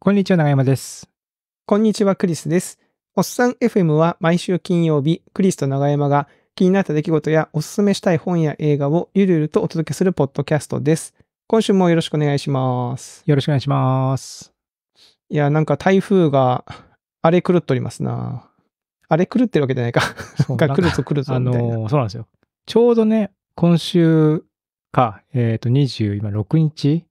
こんにちは、長山です。こんにちは、クリスです。おっさん FM は毎週金曜日、クリスと長山が気になった出来事やおすすめしたい本や映画をゆるゆるとお届けするポッドキャストです。今週もよろしくお願いします。よろしくお願いします。いや、なんか台風が荒れ狂っておりますな。荒れ狂ってるわけじゃないか。なんかるぞ来るぞみたいな。あのー、そうなんですよ。ちょうどね、今週か、えっ、ー、と、26日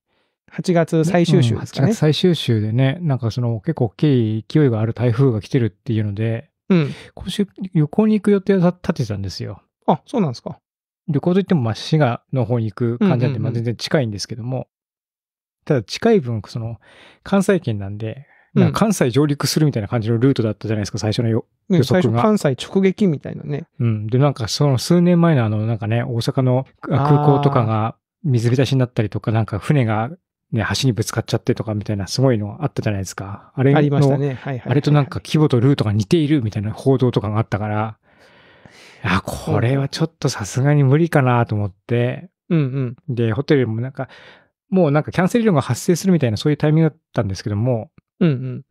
8月最終週ですかね、うん、8月最終週でね、なんかその結構大きい勢いがある台風が来てるっていうので、うん、今週旅行に行く予定を立てたんですよ。あ、そうなんですか。旅行といっても、まあ、滋賀の方に行く感じなんで、まあ、全然近いんですけども、ただ近い分、その、関西圏なんで、ん関西上陸するみたいな感じのルートだったじゃないですか、最初の予測が。関西直撃みたいなね。うん。で、なんかその数年前のあの、なんかね、大阪の空港とかが水浸しになったりとか、なんか船がね、橋にぶつかっちゃってとかみたいなすごいのあったじゃないですか。あれありましたね。はいはい、はい、あれとなんか規模とルートが似ているみたいな報道とかがあったから、あ、これはちょっとさすがに無理かなと思って、うんうん。で、ホテルもなんか、もうなんかキャンセル料が発生するみたいなそういうタイミングだったんですけども、うんうん。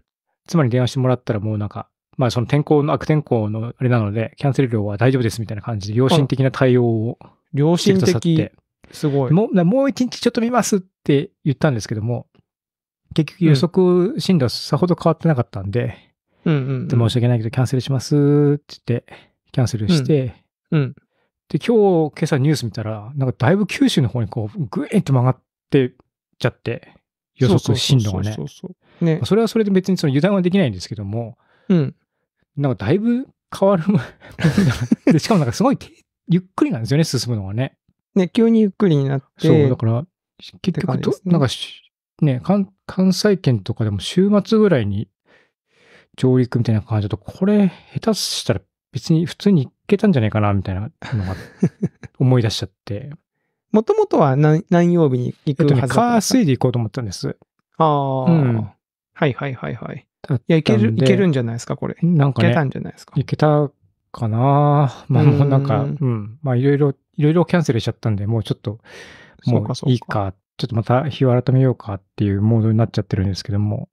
妻に電話してもらったらもうなんか、まあその天候の悪天候のあれなので、キャンセル料は大丈夫ですみたいな感じで良心的な対応を良心的。すごい。もう、もう一日ちょっと見ますっって言ったんですけども、結局予測進路はさほど変わってなかったんで、うんうんで申し訳ないけどキャンセルしますって言って、キャンセルして、うん、うん、で、今日、今朝ニュース見たら、なんかだいぶ九州の方にこう、ぐえんと曲がってちゃって、予測進路がね。そうそうねそれはそれで別にその油断はできないんですけども、うん、なんかだいぶ変わる で。しかもなんかすごいゆっくりなんですよね、進むのがね。ね、急にゆっくりになって。そう、だから、結局ね、なんかね関、関西圏とかでも週末ぐらいに上陸みたいな感じだと、これ、下手したら別に普通に行けたんじゃないかな、みたいなのが 思い出しちゃって。もともとは何何曜日に行くはずだった火、ね、で行こうと思ったんです。ああ、うん、はいはいはいはい。いや、いける、いけるんじゃないですか、これ。なんか、ね、いけたんじゃないですか。いけたかなまあ、もうなんか、うん、まあ、いろいろ、いろいろキャンセルしちゃったんで、もうちょっと、もういいか、ちょっとまた日を改めようかっていうモードになっちゃってるんですけども。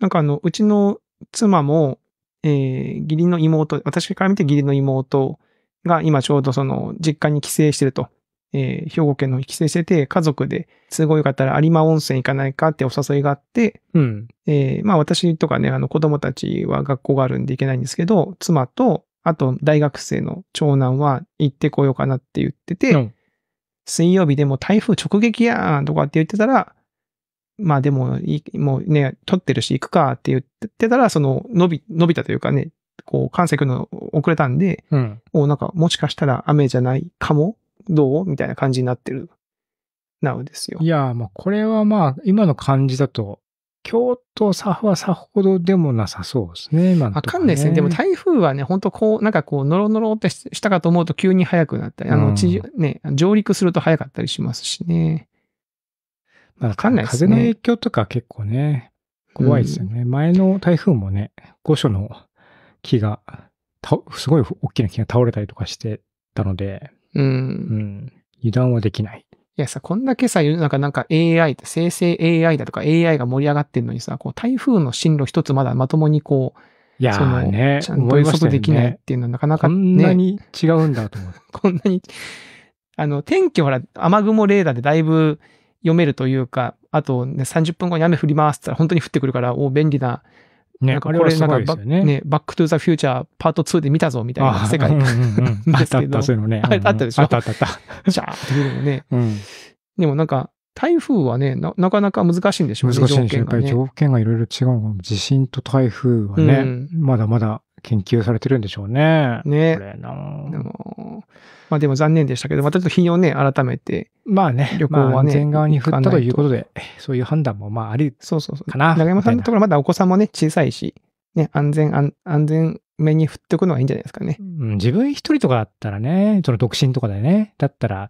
なんかあの、うちの妻も、えー、義理の妹、私から見て義理の妹が今ちょうどその実家に帰省してると。えー、兵庫県の帰省してて、家族で、都合よかったら有馬温泉行かないかってお誘いがあって、うん。えー、まあ私とかね、あの子供たちは学校があるんで行けないんですけど、妻と、あと大学生の長男は行ってこようかなって言ってて、うん、水曜日でも台風直撃やんとかって言ってたら、まあでも、もうね、撮ってるし行くかって言ってたら、その、伸び、伸びたというかね、こう、関西来るの遅れたんで、うん、もなんか、もしかしたら雨じゃないかもどうみたいな感じになってる、なうですよ。いや、まあこれはまあ、今の感じだと、京都、佐波はさほどでもなさそうですね。今ね、わかんないですね。でも台風はね、本当こう、なんかこう、ノロノロってしたかと思うと急に早くなったり、あの、地、うん、ね、上陸すると早かったりしますしね。まあ、かんないですね。風の影響とか結構ね、怖いですよね。うん、前の台風もね、御所の木が、すごい大きな木が倒れたりとかしてたので、うん、うん、油断はできない。いやさ、こんだけさ、世の中なんか AI、生成 AI だとか AI が盛り上がってんのにさ、こう台風の進路一つまだまともにこう、いやの、ね、ちゃんと予測できないっていうのはなかなかねこんなに違うんだと思う。こんなに、あの、天気ほら、雨雲レーダーでだいぶ読めるというか、あと、ね、30分後に雨降りますって言ったら本当に降ってくるから、お便利なね、なんかこれなんか、ね、ね、バックトゥーザフューチャーパート2で見たぞみたいな世界、うんうん、あったそういうのね。あったでしょあったあったあった。じゃあっていうのね。うん、でもなんか、台風はねな、なかなか難しいんでしょうね。難しいんでしょう。ね、やっぱり条件がいろいろ違うの地震と台風はね、うん、まだまだ研究されてるんでしょうね。ね。これまあでも残念でしたけど、またちょっと日をね、改めて。まあね、旅行は、ね、安全側に振ったということで、そういう判断もまあありそうそうそうかな。長山さんのところまだお子さんもね、小さいし、ね、安全、安全目に振っておくのがいいんじゃないですかね。うん、自分一人とかだったらね、その独身とかでね、だったら、ま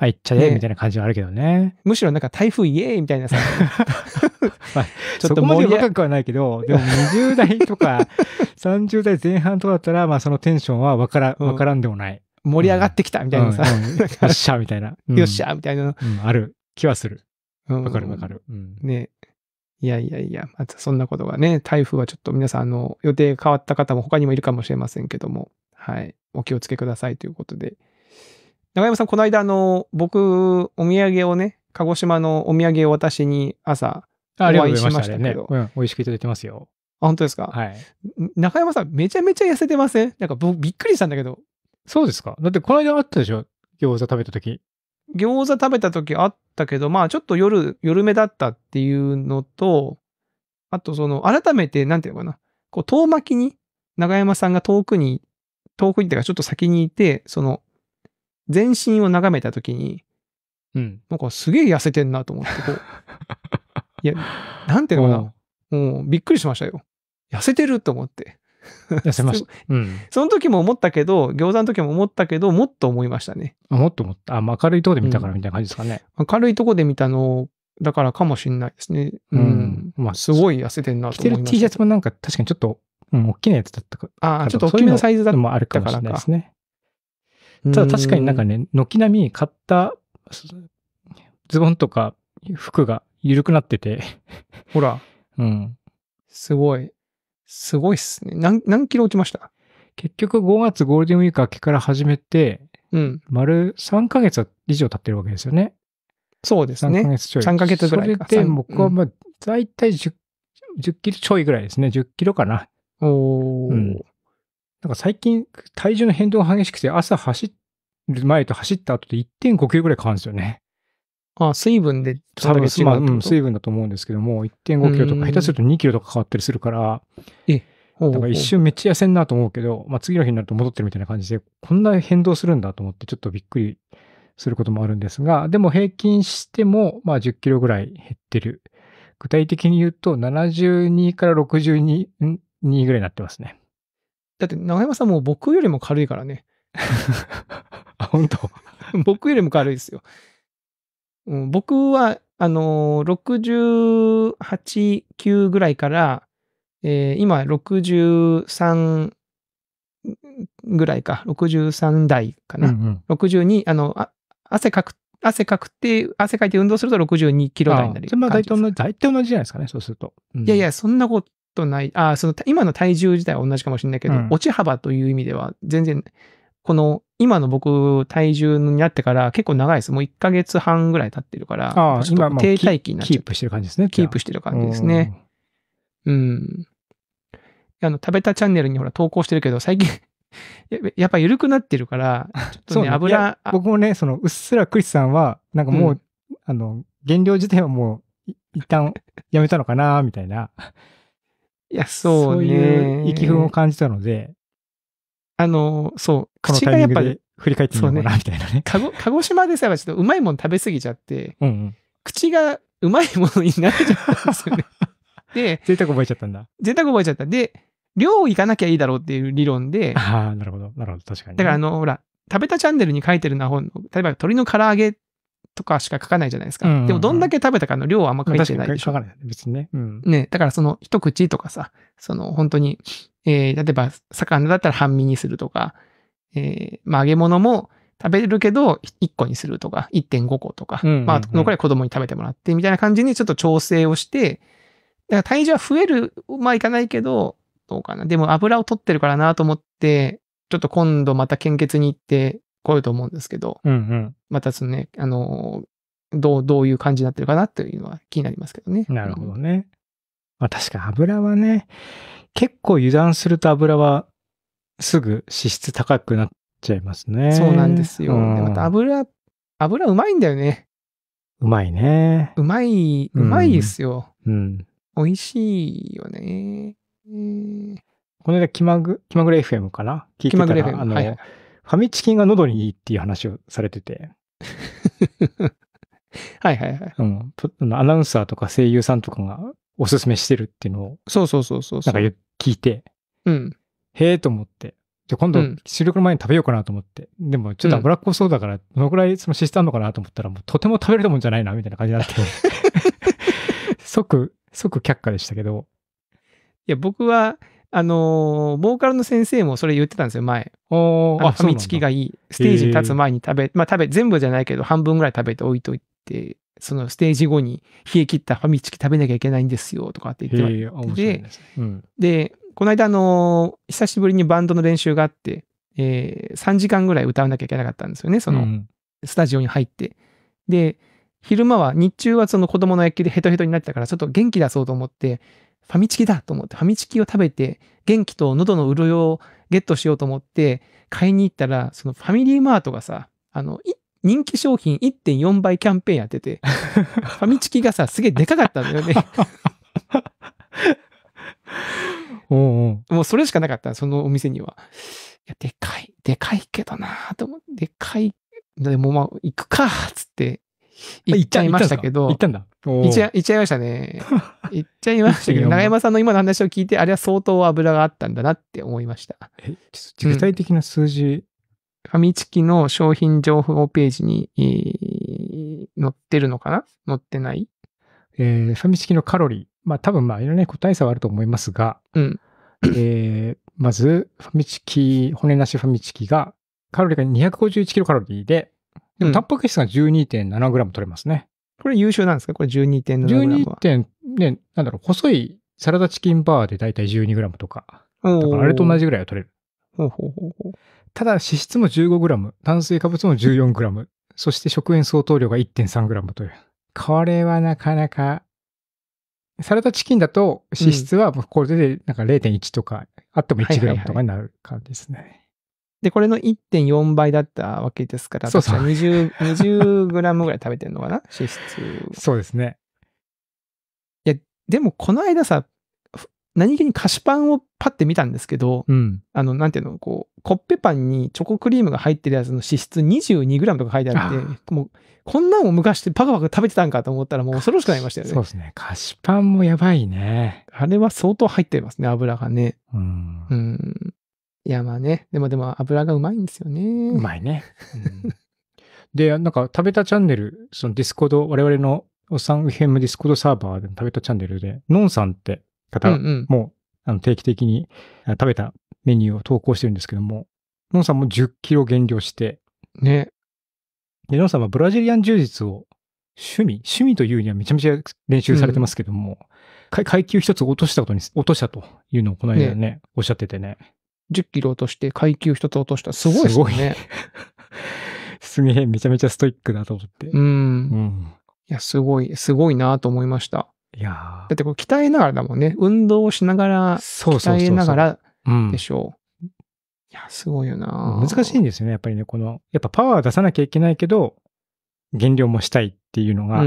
あ、行っちゃえ、みたいな感じはあるけどね。ねむしろなんか台風イエーイみたいなさ。まあ、ちょっと盛り上がくはないけど、でも20代とか30 代前半とかだったら、まあそのテンションはわからわからんでもない。うん、盛り上がってきたみたいなさ。よっしゃみたいな。よっしゃみたいな、ある気はする。わかるわかる。ねいやいやいや、またそんなことがね、台風はちょっと皆さん、あの、予定変わった方も他にもいるかもしれませんけども、はい、お気をつけくださいということで。長山さん、この間、あの、僕、お土産をね、鹿児島のお土産を私に朝、お会いしましたけど。ねうん、美味しくいただいてますよ。あ、本当ですかはい。中山さん、めちゃめちゃ痩せてませんなんかびっくりしたんだけど。そうですかだって、この間あったでしょ餃子食べた時。餃子食べた時あったけど、まあちょっと夜、夜目だったっていうのと、あとその、改めて、なんていうのかな、こう遠巻きに、長山さんが遠くに、遠くにっていうかちょっと先にいて、その、全身を眺めた時に、うん。なんかすげえ痩せてんなと思って、こう。いや、なんていうのかな、もうびっくりしましたよ。痩せてると思って。痩せました。うん。その時も思ったけど、餃子の時も思ったけど、もっと思いましたね。あもっと思った。あ、明るいとこで見たからみたいな感じですかね。うん、明るいとこで見たのだからかもしんないですね。うん。うん、まあ、すごい痩せてんなと思いました。着てる T シャツもなんか確かにちょっと、うん、大きなやつだったか。ああ、ちょっと大きめのサイズだったかもあるかもしれないですね。ただ確かになんかね、軒並み買ったズボンとか服が緩くなっててほら。うん。すごい。すごいっすね。何、何キロ落ちました結局5月ゴールデンウィーク明けから始めて、うん。丸3ヶ月以上経ってるわけですよね。そうですね。3ヶ月ちょい。3ヶ月ぐらいか。それで僕はまあ、だいたい10、キロちょいぐらいですね。10キロかな。おー。うん、なんか最近、体重の変動が激しくて、朝走る前と走った後で1.5キロぐらい変わるんですよね。あ水分でまあ、うん、水分だと思うんですけども、1.5キロとか、下手すると2キロとか変わったりするから、えだから一瞬めっちゃ痩せんなと思うけど、まあ、次の日になると戻ってるみたいな感じで、こんな変動するんだと思って、ちょっとびっくりすることもあるんですが、でも平均しても、まあ、10キロぐらい減ってる。具体的に言うと、72から62ぐらいになってますね。だって、長山さんも僕よりも軽いからね。あ、本当 僕よりも軽いですよ。僕は、あのー、68、9ぐらいから、えー、今63ぐらいか、63台かな。うんうん、62、あのあ、汗かく、汗かくって、汗かいて運動すると62キロ台になる。まあ大体同じ、大体同じじゃないですかね、そうすると。うん、いやいや、そんなことない。あ、その、今の体重自体は同じかもしれないけど、うん、落ち幅という意味では全然、この今の僕、体重になってから結構長いです。もう1ヶ月半ぐらい経ってるから、ちょっと停滞期になっちゃう。キープしてる感じですね。キープしてる感じですね。うん。あの、食べたチャンネルにほら投稿してるけど、最近 やっぱ緩くなってるから、ちょっとね、油。僕もね、その、うっすらクリスさんは、なんかもう、うん、あの、減量自体はもう、一旦 やめたのかな、みたいな。いや、そう、ね、そういう意気風を感じたので、あの、そう、口がやっぱり、振り返ってみようかな、みたいなね。ね 鹿児島でさ、ちょっとうまいもの食べ過ぎちゃって、うんうん、口がうまいものになっちゃったんですよね。で、贅沢覚えちゃったんだ。贅沢覚えちゃった。で、量行かなきゃいいだろうっていう理論で。ああ、なるほど。なるほど。確かに、ね、だからあの、ほら、食べたチャンネルに書いてるのは、例えば鶏の唐揚げとかしか書かないじゃないですか。うんうんうん、でも、どんだけ食べたかの量はあんま書いてないでしょ。確かに書かない。別にね。うん、ね。だから、その、一口とかさ、その、本当に、えー、例えば、魚だったら半身にするとか、えー、まあ、揚げ物も食べるけど、1個にするとか、1.5個とか、うんうんうん、まあ、残りは子供に食べてもらって、みたいな感じにちょっと調整をして、だから体重は増える、まあ、いかないけど、どうかな。でも、油を取ってるからなと思って、ちょっと今度また献血に行って来ようと思うんですけど、うんうん、またそのね、あの、どう、どういう感じになってるかなというのは気になりますけどね。なるほどね。まあ確か油はね、結構油断すると油はすぐ脂質高くなっちゃいますね。そうなんですよ。うん、でまた油、油うまいんだよね。うまいね。うまい、うまいですよ。うん。うん、美味しいよね。えー、この間、気まぐ、気まぐれ FM かな聞いてたら、気まぐれ FM、あの、はいファミチキンが喉にいいっていう話をされてて。はいはいはい。うん。アナウンサーとか声優さんとかがおすすめしてるっていうのを。そうそうそうそうなんか言っ聞いて、うん。へえと思って。じゃ今度、収録の前に食べようかなと思って、うん、でもちょっと脂っこそうだから、どのぐらいその脂質あるのかなと思ったら、もうとても食べれるもんじゃないな、みたいな感じになって 即、即却下でしたけど。いや、僕は、あのー、ボーカルの先生もそれ言ってたんですよ、前。おあファミチキがいい。ステージに立つ前に食べ、まあ食べ、全部じゃないけど、半分ぐらい食べて置いといて、そのステージ後に冷え切ったファミチキ食べなきゃいけないんですよとかって言ってたで、うん、で、この間、あの、久しぶりにバンドの練習があって、えー、3時間ぐらい歌わなきゃいけなかったんですよね、その、スタジオに入って。うん、で、昼間は、日中はその子供の野球でヘトヘトになってたから、ちょっと元気出そうと思って、ファミチキだと思って、ファミチキを食べて、元気と喉の潤いをゲットしようと思って、買いに行ったら、そのファミリーマートがさ、あの、人気商品1.4倍キャンペーンやってて、ファミチキがさ、すげえでかかったんだよね。おうもうそれしかなかった、そのお店には。いや、でかい、でかいけどなぁと思って、でかい、でもまあ、行くかっつって、行っちゃいましたけど。行ったんだ。行っちゃいましたね。行っちゃいましたけど、長山さんの今の話を聞いて、あれは相当油があったんだなって思いました。え、具体的な数字ファミチキの商品情報ページに、えー、載ってるのかな載ってないえー、ファミチキのカロリー。まあ多分まあいろんな個体差はあると思いますが、うん。えー、まず、ファミチキ、骨なしファミチキが、カロリーが251キロカロリーで、でもタンパク質が1 2 7ム取れますね、うん。これ優秀なんですかこれ 12.7g は。12. 点、ね、なんだろう、細いサラダチキンバーでだいたい1 2グラムとかあれと同じぐらいは取れる。ほうほうほうほう。ただ脂質も 15g、炭水化物も 14g、そして食塩相当量が 1.3g という。これはなかなか、サラダチキンだと脂質はこれでなんか0.1とか、あっても 1g とかになる感じですね。で、これの1.4倍だったわけですから、そうそう確20、g グラムぐらい食べてるのかな脂質。そうですね。いや、でもこの間さ、何気に菓子パンをパッて見たんですけど、うん、あの、なんていうの、こう、コッペパンにチョコクリームが入ってるやつの脂質 22g とか書いてあって、もう、こんなんを昔ってパクパク食べてたんかと思ったらもう恐ろしくなりましたよね。そうですね。菓子パンもやばいね。あれは相当入ってますね、油がね。うん。うん。いや、まあね。でもでも油がうまいんですよね。うまいね。うん、で、なんか、食べたチャンネル、そのディスコード、我々のおっさんヘムディスコードサーバーで食べたチャンネルで、ノンさんって方も、あの定期的に食べたメニューを投稿してるんですけども、ノンさんも10キロ減量して、ね。で、ノンさんはブラジリアン柔術を趣味、趣味というにはめちゃめちゃ練習されてますけども、うん、階級一つ落としたことに、落としたというのをこの間ね、ねおっしゃっててね。10キロ落として階級一つ落とした。すごいですね。すげえ、めちゃめちゃストイックだと思って。うん。うん、いや、すごい、すごいなと思いました。いやだってこれ鍛えながらだもんね。運動をしながら、鍛えながらでしょう。いや、すごいよな難しいんですよね、やっぱりね。この、やっぱパワー出さなきゃいけないけど、減量もしたいっていうのが、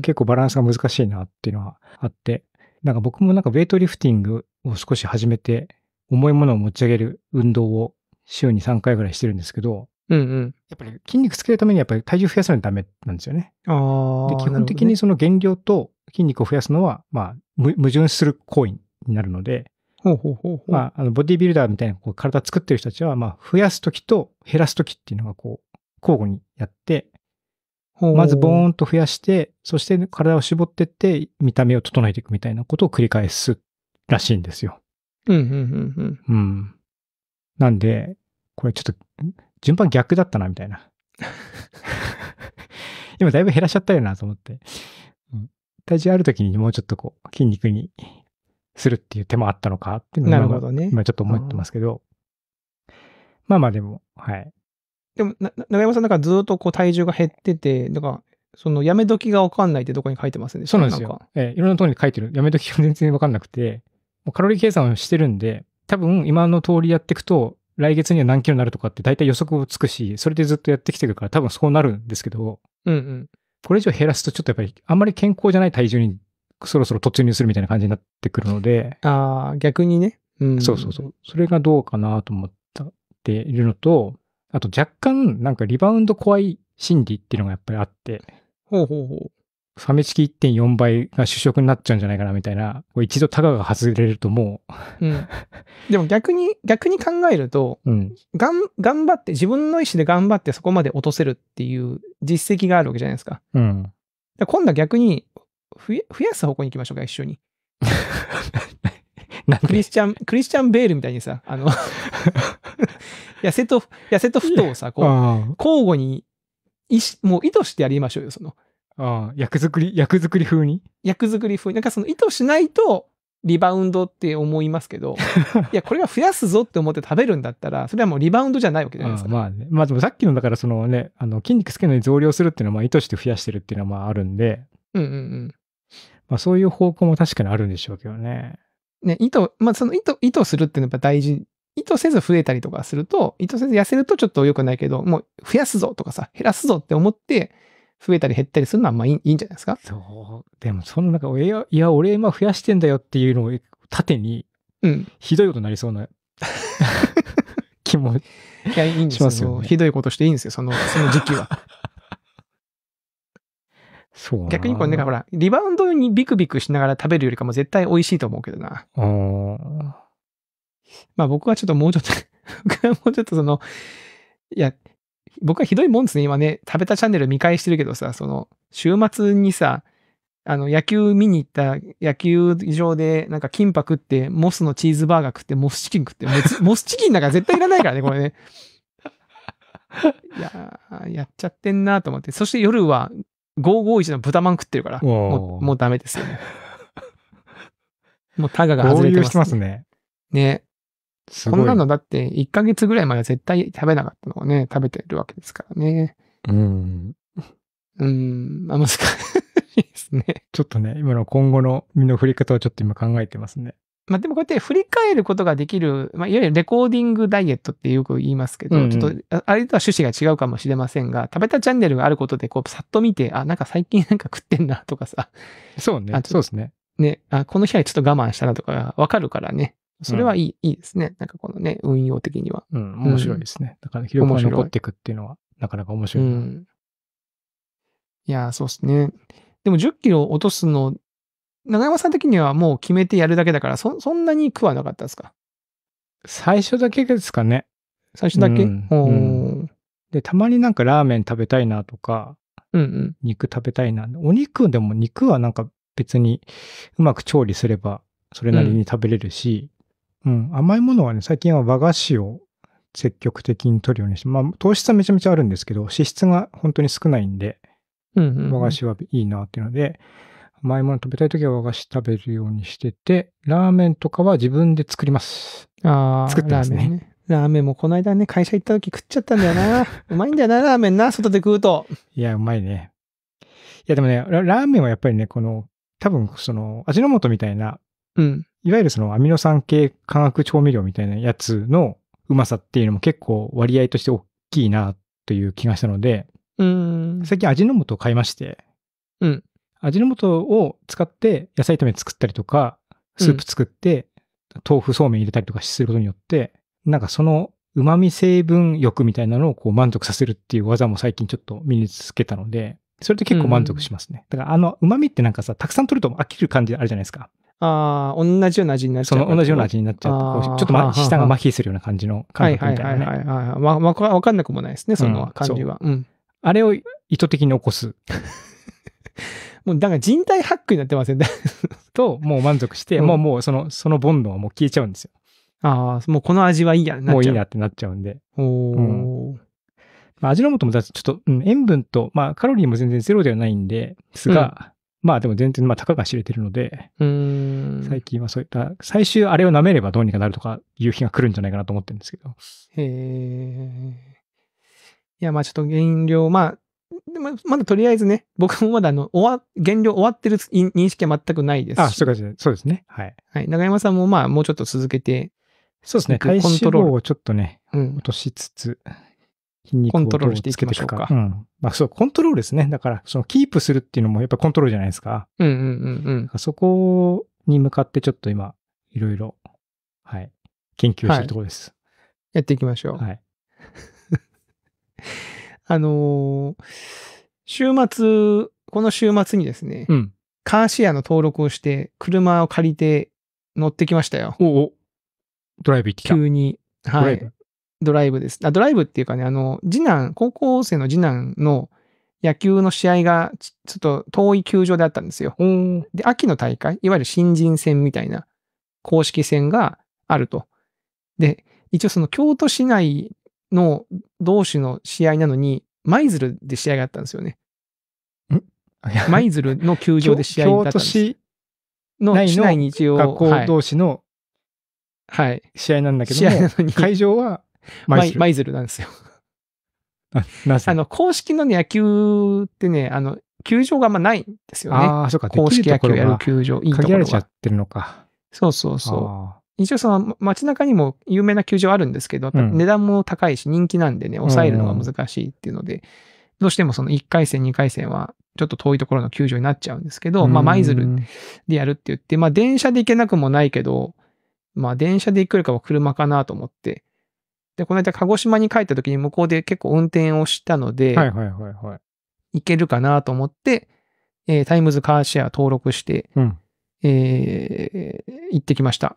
結構バランスが難しいなっていうのはあって、なんか僕もなんかウェイトリフティングを少し始めて、重いものを持ち上げる運動を週に3回ぐらいしてるんですけど、うんうん、やっぱり筋肉つけるためにやっぱり体重増やさないとダメなんですよね。あで基本的にその減量と筋肉を増やすのは、まあ、矛盾する行為になるので、まあ、あのボディビルダーみたいなこう体作ってる人たちは、まあ、増やすときと減らすときっていうのがこう、交互にやって、まずボーンと増やして、そして体を絞ってって、見た目を整えていくみたいなことを繰り返すらしいんですよ。うん、うん、うん、うん。うん。なんで、これちょっと、順番逆だったな、みたいな。今だいぶ減らしちゃったよな、と思って。うん、体重ある時にもうちょっとこう、筋肉にするっていう手もあったのかっていうのが、ね、今ちょっと思ってますけど、まあまあでも、はい。でも、な山さん、なんかずっとこう体重が減ってて、だから、そのやめ時がわかんないってどこに書いてますんでそうなんですよ。えー、いろんなところに書いてる。やめ時が全然わかんなくて、もうカロリー計算をしてるんで、多分今の通りやっていくと、来月には何キロになるとかって大体予測をつくし、それでずっとやってきてるから多分そうなるんですけど、うんうん。これ以上減らすとちょっとやっぱりあんまり健康じゃない体重にそろそろ突入するみたいな感じになってくるので。ああ、逆にね。うん。そうそうそう。それがどうかなと思っているのと、あと若干なんかリバウンド怖い心理っていうのがやっぱりあって。ほうほうほう。ファミチキ1.4倍が主食になっちゃうんじゃないかなみたいな、一度タガが外れるともううん。でも逆に、逆に考えると、うん、頑張って、自分の意思で頑張ってそこまで落とせるっていう実績があるわけじゃないですか。うん。今度は逆に増やす方向に行きましょうか、一緒に。クリスチャン、クリスチャン・ベールみたいにさ、あの 痩せと、痩せと太をさ、こう、交互に、もう意図してやりましょうよ、その。ああ、役作り、役作り風に役作り風に。なんかその意図しないと、リバウンドって思いますけど、いや、これが増やすぞって思って食べるんだったら、それはもうリバウンドじゃないわけじゃないですか。あまあね。まあでもさっきの、だからそのね、あの筋肉つけるのに増量するっていうのは、まあ意図して増やしてるっていうのはまああるんで、うんうんうん。まあそういう方向も確かにあるんでしょうけどね。ね、意図、まあその意図、意図するっていうのはやっぱ大事。意図せず増えたりとかすると、意図せず痩せるとちょっと良くないけど、もう増やすぞとかさ、減らすぞって思って、増えたり減ったりするのはまあいいいいんじゃないですかそう。でも、その中、いや、いや俺今増やしてんだよっていうのを縦に、うん。ひどいことになりそうな 気も。いや、いいんですよねひどいことしていいんですよ、その、その時期は。そう逆にこれね、ほら、リバウンドにビクビクしながら食べるよりかも絶対美味しいと思うけどな。まあ僕はちょっともうちょっと、僕はもうちょっとその、いや、僕はひどいもんですね、今ね、食べたチャンネル見返してるけどさ、その、週末にさ、あの、野球見に行った野球場で、なんか金箔食って、モスのチーズバーガー食って、モスチキン食って、モスチキンなんか絶対いらないからね、これね。いややっちゃってんなと思って。そして夜は、551の豚まん食ってるから、もう、もうダメですよね。もうタガが外れてますね。ね。こんなのだって1ヶ月ぐらい前は絶対食べなかったのをね、食べてるわけですからね。うん。うん、あ、難しいですね。ちょっとね、今の今後の身の振り方をちょっと今考えてますね。まあでもこうやって振り返ることができる、まあ、いわゆるレコーディングダイエットってよく言いますけど、うんうん、ちょっと、あれとは趣旨が違うかもしれませんが、食べたチャンネルがあることで、こう、さっと見て、あ、なんか最近 なんか食ってんなとかさ。そうね。そうですね。ね、あ、この日はちょっと我慢したなとかわかるからね。それはいいうん、いいですね。なんかこのね、運用的には。うん、面白いですね。だから、記録が残っていくっていうのは、なかなか面白い。うん、いや、そうですね。でも10キロ落とすの、長山さん的にはもう決めてやるだけだから、そそんなに苦はなかったですか最初だけですかね。最初だけ、うんうん、で、たまになんかラーメン食べたいなとか、うんうん、肉食べたいな。お肉でも肉はなんか別にうまく調理すればそれなりに食べれるし、うん、甘いものはね、最近は和菓子を積極的に取るようにして、まあ、糖質はめちゃめちゃあるんですけど、脂質が本当に少ないんで、うん和菓子はいいなっていうので、甘いもの食べたいときは和菓子食べるようにしてて、ラーメンとかは自分で作ります。ああ、作ってますね。ラーメンね。ラーメンもこの間ね、会社行ったとき食っちゃったんだよな。うまいんだよな、ラーメンな、外で食うと。いや、うまいね。いや、でもねラ、ラーメンはやっぱりね、この、多分、その、味の素みたいな、うん。いわゆるそのアミノ酸系化学調味料みたいなやつのうまさっていうのも結構割合として大きいなという気がしたので、最近味の素を買いまして、うん。味の素を使って野菜炒め作ったりとか、スープ作って、豆腐そうめん入れたりとかすることによって、なんかその旨味成分欲みたいなのをこう満足させるっていう技も最近ちょっと身につけたので、それって結構満足しますね。うん、だからあの旨味ってなんかさ、たくさん取ると飽きる感じあるじゃないですか。ああ、同じような味になっちゃう。同じような味になっちゃう。ちょっと、ま、下が麻痺するような感じの感覚みたいな、ね。はいはいはいはい、わ。わかんなくもないですね、その感じは。うん。うん、あれを意図的に起こす。もう、だから人体ハックになってません、ね、と、もう満足して、うん、もうもうその、そのンドはもう消えちゃうんですよ。ああ、もうこの味はいいや、もういいなってなっちゃうんで。おー。うんまあ、味の素もちょっと、うん、塩分と、まあ、カロリーも全然ゼロではないんですが、まあでも全然、まあ、たかが知れてるので、最近はそういった、最終あれを舐めればどうにかなるとかいう日が来るんじゃないかなと思ってるんですけど。へえ。いや、まあちょっと減量、まあ、でもまだとりあえずね、僕もまだあの、終わ、減量終わってる認識は全くないです。あ、そうか、そうですね。はい。はい。長山さんもまあ、もうちょっと続けて、そうですね。コントロールをちょっとね、うん、落としつつ、筋肉をコントロールしていきましょうか。うん。まあそう、コントロールですね。だから、そのキープするっていうのもやっぱコントロールじゃないですか。うんうんうんうん。そこに向かってちょっと今、いろいろ、はい、研究してるところです、はい、やっていきましょう。はい。あのー、週末、この週末にですね、うん、カーシェアの登録をして、車を借りて乗ってきましたよ。おお。ドライブ行ってきた。急に。はい。ドライブです。あ、ドライブっていうかね、あの、次男、高校生の次男の野球の試合がち、ちょっと遠い球場であったんですよ。で、秋の大会、いわゆる新人戦みたいな公式戦があると。で、一応その京都市内の同士の試合なのに、舞鶴で試合があったんですよね。舞鶴の球場で試合だったんです。京都市内の学校同士の、はい、試合なんだけども、はい、会場はマイなんですよ。あの、公式のね、野球ってね、あの、球場があんまないんですよね。ああ、そうか、公式野球やる球場、いいところ限られちゃってるのか。そうそうそう。一応その街中にも有名な球場あるんですけど、値段も高いし人気なんでね、抑えるのが難しいっていうので、どうしてもその1回戦、2回戦はちょっと遠いところの球場になっちゃうんですけど、まあ舞鶴でやるって言って、まあ電車で行けなくもないけど、まあ電車で行くよりかは車かなと思って、で、この間鹿児島に帰った時に向こうで結構運転をしたので、はいはいはいはい。行けるかなと思って、えー、タイムズカーシェア登録して、うん、えー、行ってきました。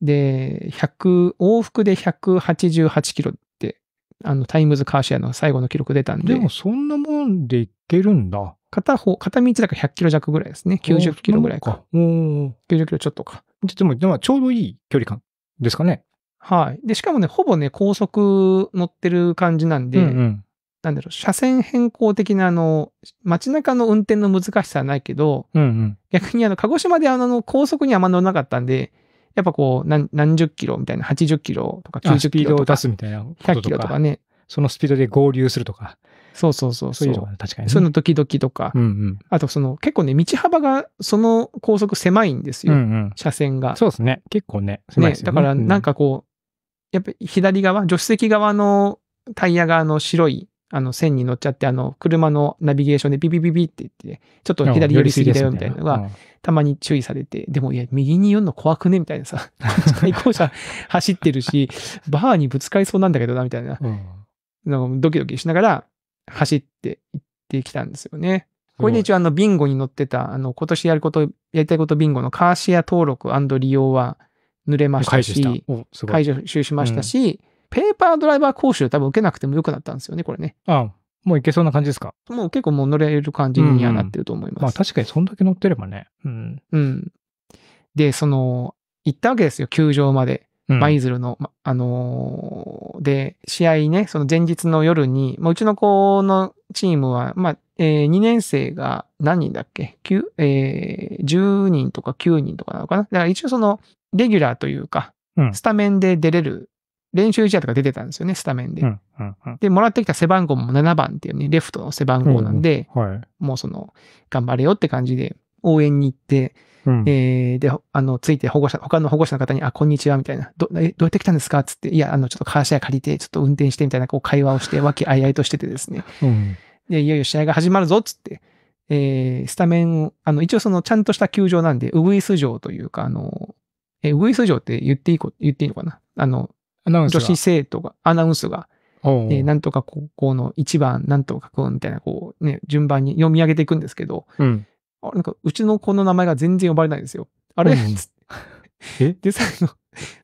で、100、往復で188キロって、あの、タイムズカーシェアの最後の記録出たんで。でもそんなもんで行けるんだ。片方、片道だから100キロ弱ぐらいですね。90キロぐらいか。おか90キロちょっとか。でも、でもちょうどいい距離感ですかね。はい。で、しかもね、ほぼね、高速乗ってる感じなんで、うんうん、なんだろう、車線変更的な、あの、街中の運転の難しさはないけど、うんうん、逆にあの、鹿児島であの、高速にあんま乗らなかったんで、やっぱこう何、何十キロみたいな、80キロとか90キロとか、スピードを出すみたいな100キロとかね。そのスピードで合流するとか。そうそうそうそう。そういうの確かに、ね、そのドキドキとか、うんうん。あとその、結構ね、道幅が、その高速狭いんですよ。うんうん、車線が。そうですね。結構ね、狭いですね。ねだから、なんかこう、うんやっぱり左側、助手席側のタイヤがあの白いあの線に乗っちゃって、あの車のナビゲーションでビビビビって言って、ちょっと左寄りすぎだよみたいなのが、たまに注意されて、でもいや、右に寄るの怖くねみたいなさ、対 向車走ってるし、バーにぶつかりそうなんだけどな、みたいな、ドキドキしながら走って行ってきたんですよね。これで一応あのビンゴに乗ってた、あの今年やること、やりたいことビンゴのカーシェア登録利用は、濡れましたし、解除しましたし、うん、ペーパードライバー講習多分受けなくてもよくなったんですよね、これね。ああもういけそうな感じですかもう結構もう乗れる感じにはなってると思います。うん、まあ確かにそんだけ乗ってればね。うん。うん。で、その、行ったわけですよ、球場まで。舞鶴の、あのー、で、試合ね、その前日の夜に、まあ、うちの子のチームは、まあ、えー、2年生が何人だっけ ?9、えー、10人とか9人とかなのかなだから一応その、レギュラーというか、うん、スタメンで出れる、練習試合とか出てたんですよね、スタメンで。うんうんうん、で、もらってきた背番号も7番っていうね、レフトの背番号なんで、うんはい、もうその、頑張れよって感じで、応援に行って、うん、えー、で、あの、ついて保護者、他の保護者の方に、あ、こんにちは、みたいな、ど、え、どうやって来たんですかつって、いや、あの、ちょっとカーシェア借りて、ちょっと運転して、みたいな、こう、会話をして、和気あいあいとしててですね。うん、で、いよいよ試合が始まるぞ、つって、えー、スタメンを、あの、一応その、ちゃんとした球場なんで、ウグイス城というか、あの、えー、ウグイス城って言っていいこ、言っていいのかなあの、女子生徒が、アナウンスが、えー、なんとか高校の1番、なんとかこう、みたいな、こうね、順番に読み上げていくんですけど、うん、あ、なんか、うちの子の名前が全然呼ばれないんですよ。あれ、うん、えで、最後、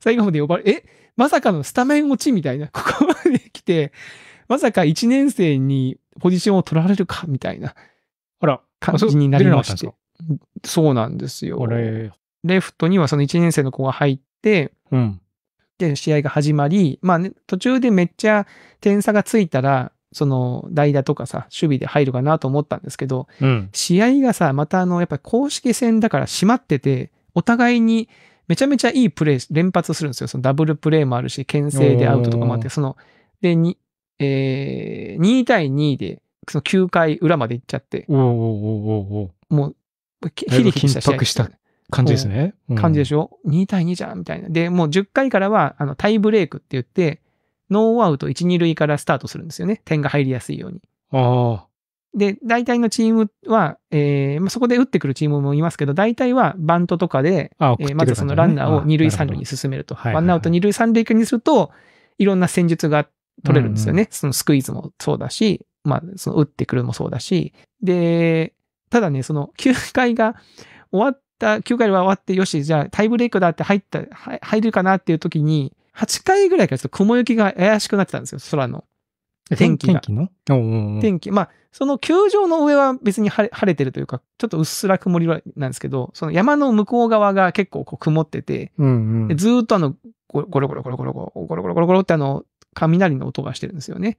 最後まで呼ばれ、えまさかのスタメン落ちみたいな、ここまで来て、まさか1年生にポジションを取られるか、みたいな、あら、感じになりまして。そうなんですよ。レフトにはその1年生の子が入って、うん、で、試合が始まり、まあね、途中でめっちゃ点差がついたら、その代打とかさ、守備で入るかなと思ったんですけど、うん、試合がさ、またあの、やっぱり公式戦だから閉まってて、お互いにめちゃめちゃいいプレー連発するんですよ。そのダブルプレーもあるし、牽制でアウトとかもあって、その、で、に、えー、2対2で、その9回裏まで行っちゃって、おーおーおーもう、ヒリヒリした試合。緊迫した感じですね。うん、感じでしょ ?2 対2じゃんみたいな。で、もう10回からは、あの、タイブレイクって言って、ノーアウト1、2塁からスタートするんですよね。点が入りやすいように。ああ。で、大体のチームは、えー、まあ、そこで打ってくるチームもいますけど、大体はバントとかで、えー、まずそのランナーを2塁3塁に進めると。るワンアウト2塁3塁にすると、いろんな戦術が取れるんですよね。うんうん、そのスクイズもそうだし、まあ、その打ってくるもそうだし。で、ただね、その9回が終わった、9回は終わって、よし、じゃあタイブレイクだって入った、入るかなっていう時に、8回ぐらいからちょっと雲行きが怪しくなってたんですよ、空の。天気が。天気の天気。まあ、その球場の上は別に晴れてるというか、ちょっとうっすら曇りなんですけど、その山の向こう側が結構こう曇ってて、うんうん、ずっとあの、ゴロゴロゴロゴロゴロゴロゴロゴロゴロってあの、雷の音がしてるんですよね。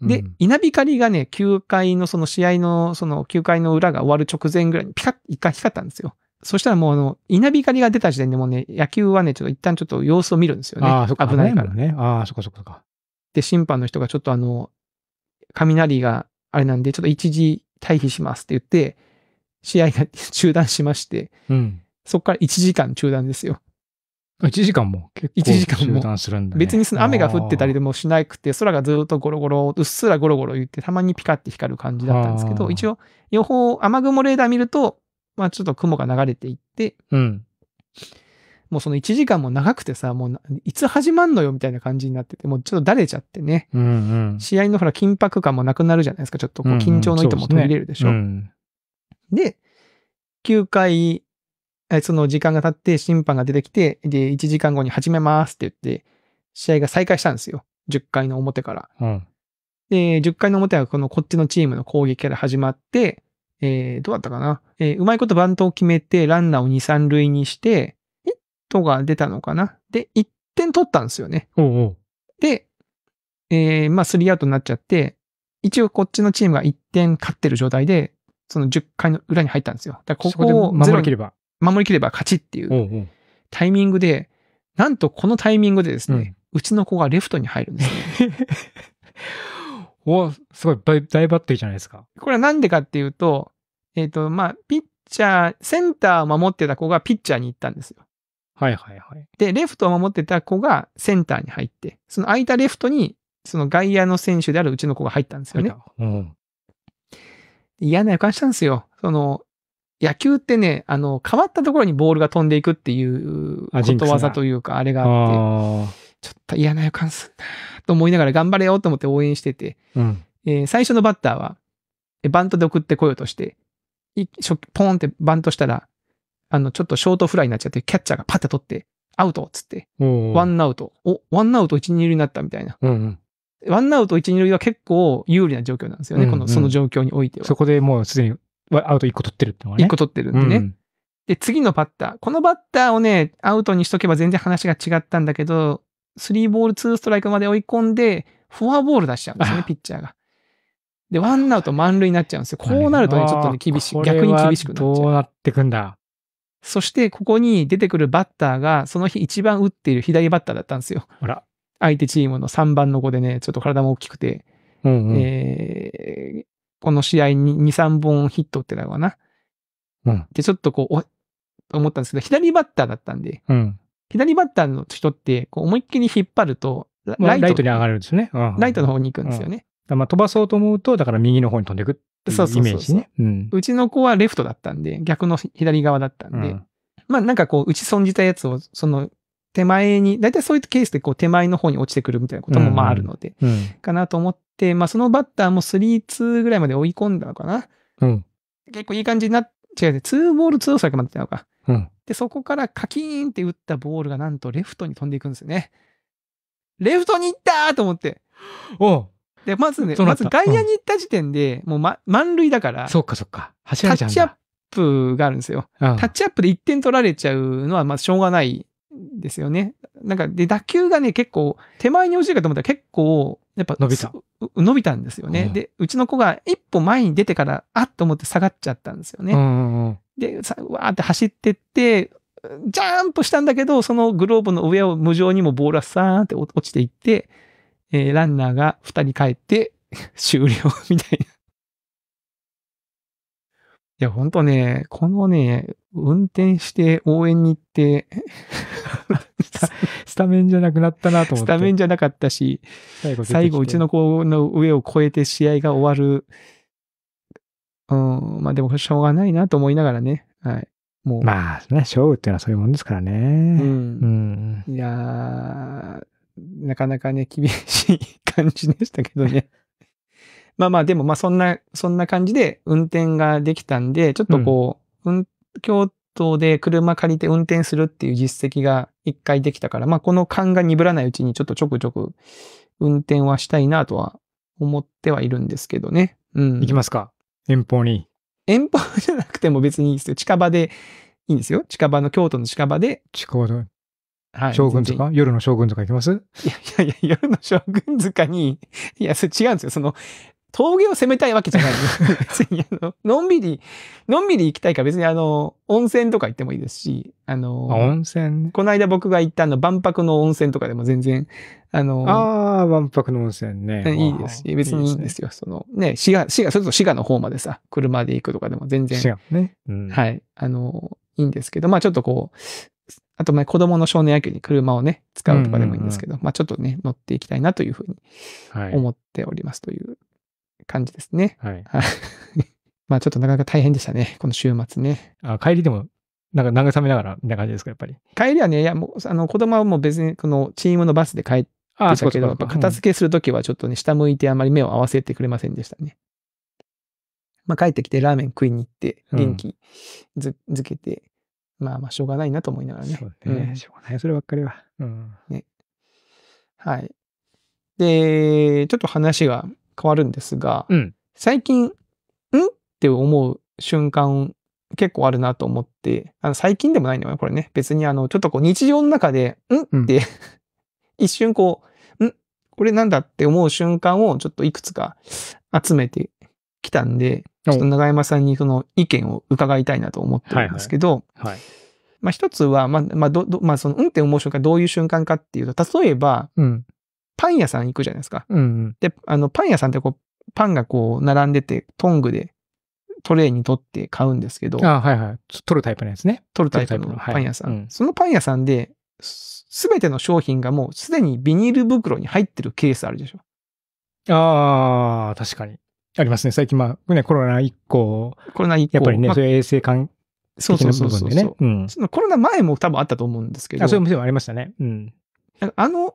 で、稲光がね、9回のその試合の、その9回の裏が終わる直前ぐらいにピカッ一回光ったんですよ。そしたらもうあの、稲光が出た時点でもうね、野球はね、ちょっと一旦ちょっと様子を見るんですよね。ああ、そっか。危ないからね。ああ、そっかそっかで、審判の人がちょっとあの、雷があれなんで、ちょっと一時退避しますって言って、試合が中断しまして、うん、そっから1時間中断ですよ。1時間も結構時間も中断するんだ、ね、別にその雨が降ってたりでもしなくて、空がずっとゴロゴロ、うっすらゴロゴロ言って、たまにピカって光る感じだったんですけど、一応、予報、雨雲レーダー見ると、まあちょっと雲が流れていって、うん。もうその1時間も長くてさ、もういつ始まんのよみたいな感じになってて、もうちょっとだれちゃってね、うんうん、試合のほら緊迫感もなくなるじゃないですか、ちょっとこう緊張の糸も途切れるでしょ。うんうんでねうん、で、9回、その時間が経って審判が出てきて、で、1時間後に始めますって言って、試合が再開したんですよ。10回の表から。うん、で、10回の表はこのこっちのチームの攻撃から始まって、えー、どうだったかな、えー、うまいことバントを決めて、ランナーを2、3塁にして、ヒットが出たのかなで、1点取ったんですよね。おうおうで、えー、まあ、3アウトになっちゃって、一応こっちのチームが1点勝ってる状態で、その10回の裏に入ったんですよ。だからここを守りきれば。守りきれば勝ちっていうタイミングで、なんとこのタイミングでですね、うん、うちの子がレフトに入るんです おすごい大抜擢じゃないですか。これはなんでかっていうと、えっ、ー、と、まあ、ピッチャー、センターを守ってた子がピッチャーに行ったんですよ。はいはいはい。で、レフトを守ってた子がセンターに入って、その空いたレフトに、その外野の選手であるうちの子が入ったんですよね。うん、嫌な予感したんですよ。その、野球ってね、あの、変わったところにボールが飛んでいくっていうことわざというか、あれがあって。ちょっと嫌な予感するなと思いながら頑張れよと思って応援してて、うん、えー、最初のバッターは、バントで送ってこようとして、ポーンってバントしたら、あの、ちょっとショートフライになっちゃって、キャッチャーがパッて取って、アウトっつって、ワンアウト。お、ワンアウト一、二塁になったみたいな。うんうんワンアウト一、二塁は結構有利な状況なんですよね。うんうん、この、その状況においては。そこでもうすでにアウト1個取ってるってのはね。1個取ってるんでね。うん、で、次のバッター。このバッターをね、アウトにしとけば全然話が違ったんだけど、3ボール2ストライクまで追い込んで、フォアボール出しちゃうんですよね、ピッチャーが。で、ワンアウト満塁になっちゃうんですよ。こうなるとね、ちょっとね、厳しい、逆に厳しくなっちゃう。どうなってくんだ。そして、ここに出てくるバッターが、その日一番打っている左バッターだったんですよ。ほら。相手チームの3番の子でね、ちょっと体も大きくて、うんうん、えー、この試合に2、3本ヒット打ってたのかな。うん、で、ちょっとこう、思ったんですけど、左バッターだったんで、うん、左バッターの人って、こう思いっきり引っ張るとライ、ライトに上がるんですね、うん。ライトの方に行くんですよね。うん、まあ飛ばそうと思うと、だから右の方に飛んでいくっていうイメージね。うちの子はレフトだったんで、逆の左側だったんで、まあなんかこう、打ち損じたやつを、その手前に、大体そういうケースでこう手前の方に落ちてくるみたいなこともまああるので、うんうん、かなと思って、まあそのバッターも3-2ぐらいまで追い込んだのかな。うん、結構いい感じになっ、違う、2ボール2ストライクまでいったのか。うで、そこからカキーンって打ったボールがなんとレフトに飛んでいくんですよね。レフトに行ったと思って。おで、まずね、まず外野に行った時点で、もう、ま、満塁だから。そっかそっか。走らちゃうんタッチアップがあるんですよ。うん、タッチアップで1点取られちゃうのは、まあ、しょうがないですよね。なんか、で、打球がね、結構、手前に落ちるかと思ったら結構、やっぱ伸びた。伸びたんですよね、うん。で、うちの子が一歩前に出てから、あっと思って下がっちゃったんですよね。で、さわーって走ってって、ジャンプしたんだけど、そのグローブの上を無情にもボールはさーって落ちていって、えー、ランナーが2人帰って 終了みたいな。いや、ほんとね、このね、運転して応援に行って スタメンじゃなくなったなと思って。スタメンじゃなかったし、最後、最後うちの子の上を越えて試合が終わる。うん、まあでもしょうがないなと思いながらね。はい。もう。まあ、ね、勝負っていうのはそういうもんですからね。うん。うん、いやなかなかね、厳しい感じでしたけどね。まあまあ、でもまあそんな、そんな感じで運転ができたんで、ちょっとこう、うん、京都で車借りて運転するっていう実績が一回できたから、まあ、この勘が鈍らないうちにちょっとちょくちょく運転はしたいなとは思ってはいるんですけどね。うん。行きますか遠方に。遠方じゃなくても別にいいですよ。近場でいいんですよ。近場の、京都の近場で。近場で。はい。将軍とか夜の将軍とか行きますいやいやいや、夜の将軍塚に、いや、それ違うんですよ。その、峠を攻めたいわけじゃない。別にあの、のんびり、のんびり行きたいから別にあの、温泉とか行ってもいいですし、あの、温泉、この間僕が行ったあの、万博の温泉とかでも全然、あの、ああ、万博の温泉ね。いいですし、別にいいんですよ。いいすね、その、ね、滋賀、滋賀、それ滋賀の方までさ、車で行くとかでも全然。滋賀ね、うん。はい。あの、いいんですけど、まあちょっとこう、あと、ま、子供の少年野球に車をね、使うとかでもいいんですけど、まあ、ちょっとね、乗っていきたいなというふうに思っておりますという感じですね。はい。まあちょっとなかなか大変でしたね。この週末ね。あ、帰りでも、なんか慰めながらみたいな感じですか、やっぱり。帰りはね、いや、もう、あの、子供はもう別に、このチームのバスで帰ってたけど、片付けするときはちょっとね、下向いてあまり目を合わせてくれませんでしたね。まあ帰ってきてラーメン食いに行って、元気づ,、けて、まあまあしょうがないなと思いながらね。そうね、うん、しょうがない、そればっかりは。うん。ね。はい。で、ちょっと話が変わるんですが、うん、最近、んって思う瞬間結構あるなと思って、あの最近でもないのよね、これね。別にあの、ちょっとこう日常の中で、んって、うん、一瞬こう、んこれなんだって思う瞬間をちょっといくつか集めてきたんで、ちょっと長山さんにその意見を伺いたいなと思ってるんですけど、はい、はいはい、まあ一つは、まあ、まあ、ど、まあその、うんって思う瞬間どういう瞬間かっていうと、例えば、うん、パン屋さん行くじゃないですか。うん、で、あの、パン屋さんってこう、パンがこう、並んでて、トングで、トレーに取って買うんですけど。ああはいはい。取るタイプのやつね。取るタイプのパン屋さん。はいうん、そのパン屋さんで、すべての商品がもうすでにビニール袋に入ってるケースあるでしょ。ああ、確かに。ありますね。最近、まあ、ね、コロナ以降。コロナ以降。やっぱりね、まあ、そういう衛生関そうそうそうそう。うん、そのコロナ前も多分あったと思うんですけど。あそういう店もありましたね。うん。あの、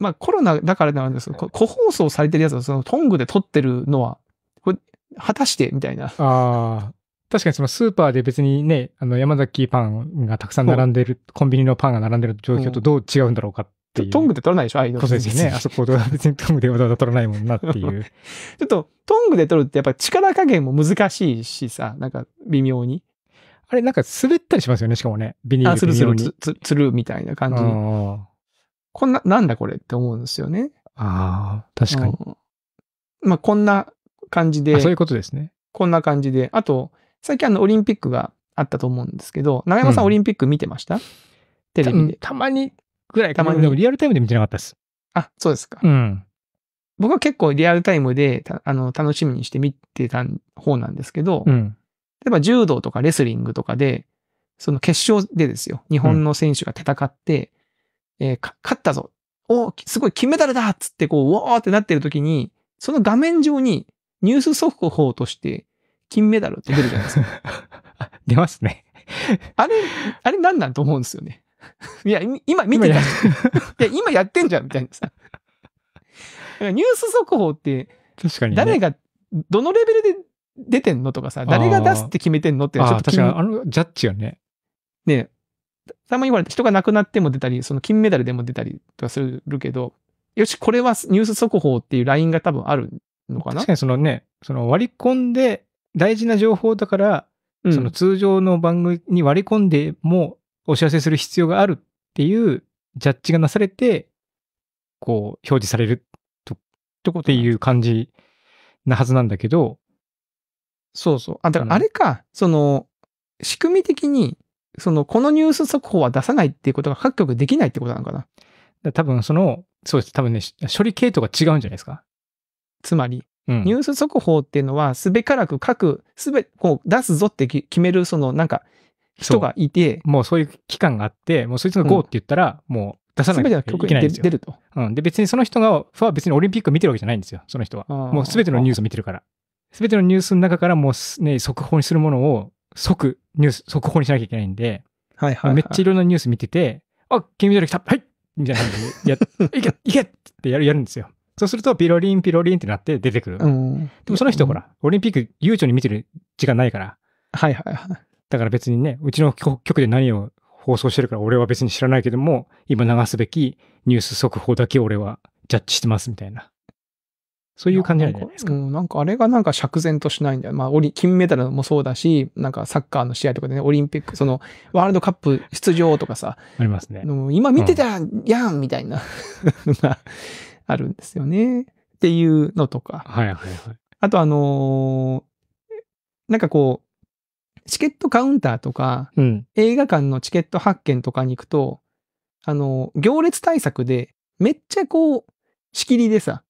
まあコロナだからなんですけど、個包装されてるやつはそのトングで取ってるのは、これ、果たしてみたいな。ああ。確かにそのスーパーで別にね、あの山崎パンがたくさん並んでる、コンビニのパンが並んでる状況とどう違うんだろうかっていう。トングで取らないでしょああいうの。そうですね。あそこは別にトングでわざわざ取らないもんなっていう。ちょっとトングで取るってやっぱ力加減も難しいしさ、なんか微妙に。あれなんか滑ったりしますよね、しかもね。ビニールに。あ、するするつ、つるみたいな感じに。こんな、なんだこれって思うんですよね。ああ、確かに。まあ、こんな感じで。そういうことですね。こんな感じで。あと、最近あの、オリンピックがあったと思うんですけど、長山さん、オリンピック見てましたテレビで。たまにぐらいたまに。でもリアルタイムで見てなかったです。あ、そうですか。うん。僕は結構リアルタイムであの楽しみにして見てた方なんですけど、うん、例えば柔道とかレスリングとかで、その決勝でですよ、日本の選手が戦って、えー、勝ったぞ。おすごい、金メダルだっつって、こう、うわーってなってる時に、その画面上に、ニュース速報として、金メダルって出るじゃないですか。出ますね。あれ、あれなんなんと思うんですよね。いや、今見てた。いや、今やってんじゃん、みたいなさ。ニュース速報って、確かに、ね、誰が、どのレベルで出てんのとかさ、誰が出すって決めてんのってちょっと確かに、あの、ジャッジはね。ねたまにれて人が亡くなっても出たり、その金メダルでも出たりとかするけど、よし、これはニュース速報っていうラインが多分あるのかな確かにそのね、その割り込んで、大事な情報だから、うん、その通常の番組に割り込んでもお知らせする必要があるっていうジャッジがなされて、こう、表示されると、とっていう感じなはずなんだけど。そうそう。あ、だからあれか、うん、その、仕組み的に、その、このニュース速報は出さないっていうことが各局できないってことなのかな。か多分その、そうです。多分ね、処理系統が違うんじゃないですか。つまり、うん、ニュース速報っていうのは、すべからく各、すべ、こう、出すぞって決める、その、なんか、人がいて。もうそういう期間があって、もうそいつの GO って言ったら、うん、もう出さなきゃいけないんですよ。出ると。うん。で、別にその人が、は別にオリンピック見てるわけじゃないんですよ、その人は。もうすべてのニュースを見てるから。すべてのニュースの中からもう、ね、速報にするものを即ニュース、速報にしなきゃいけないんで、はいはい、はい、めっちゃいろんなニュース見てて、あ、金メダル来たはいみたいな感じで、や、いけいけってやるやるんですよ。そうすると、ピロリン、ピロリンってなって出てくる。うん、でもその人、ほら、オリンピック悠長に見てる時間ないから。はいはいはい。だから別にね、うちの局で何を放送してるから俺は別に知らないけども、今流すべきニュース速報だけ俺はジャッジしてますみたいな。そういう感じなんじゃないですか。なんかうん、なんかあれがなんか釈然としないんだよ。まあ、金メダルもそうだし、なんかサッカーの試合とかでね、オリンピック、その、ワールドカップ出場とかさ。ありますね。今見てたやん、うん、みたいなあるんですよね。っていうのとか。はいはいはい。あとあのー、なんかこう、チケットカウンターとか、うん、映画館のチケット発券とかに行くと、あのー、行列対策で、めっちゃこう、仕切りでさ、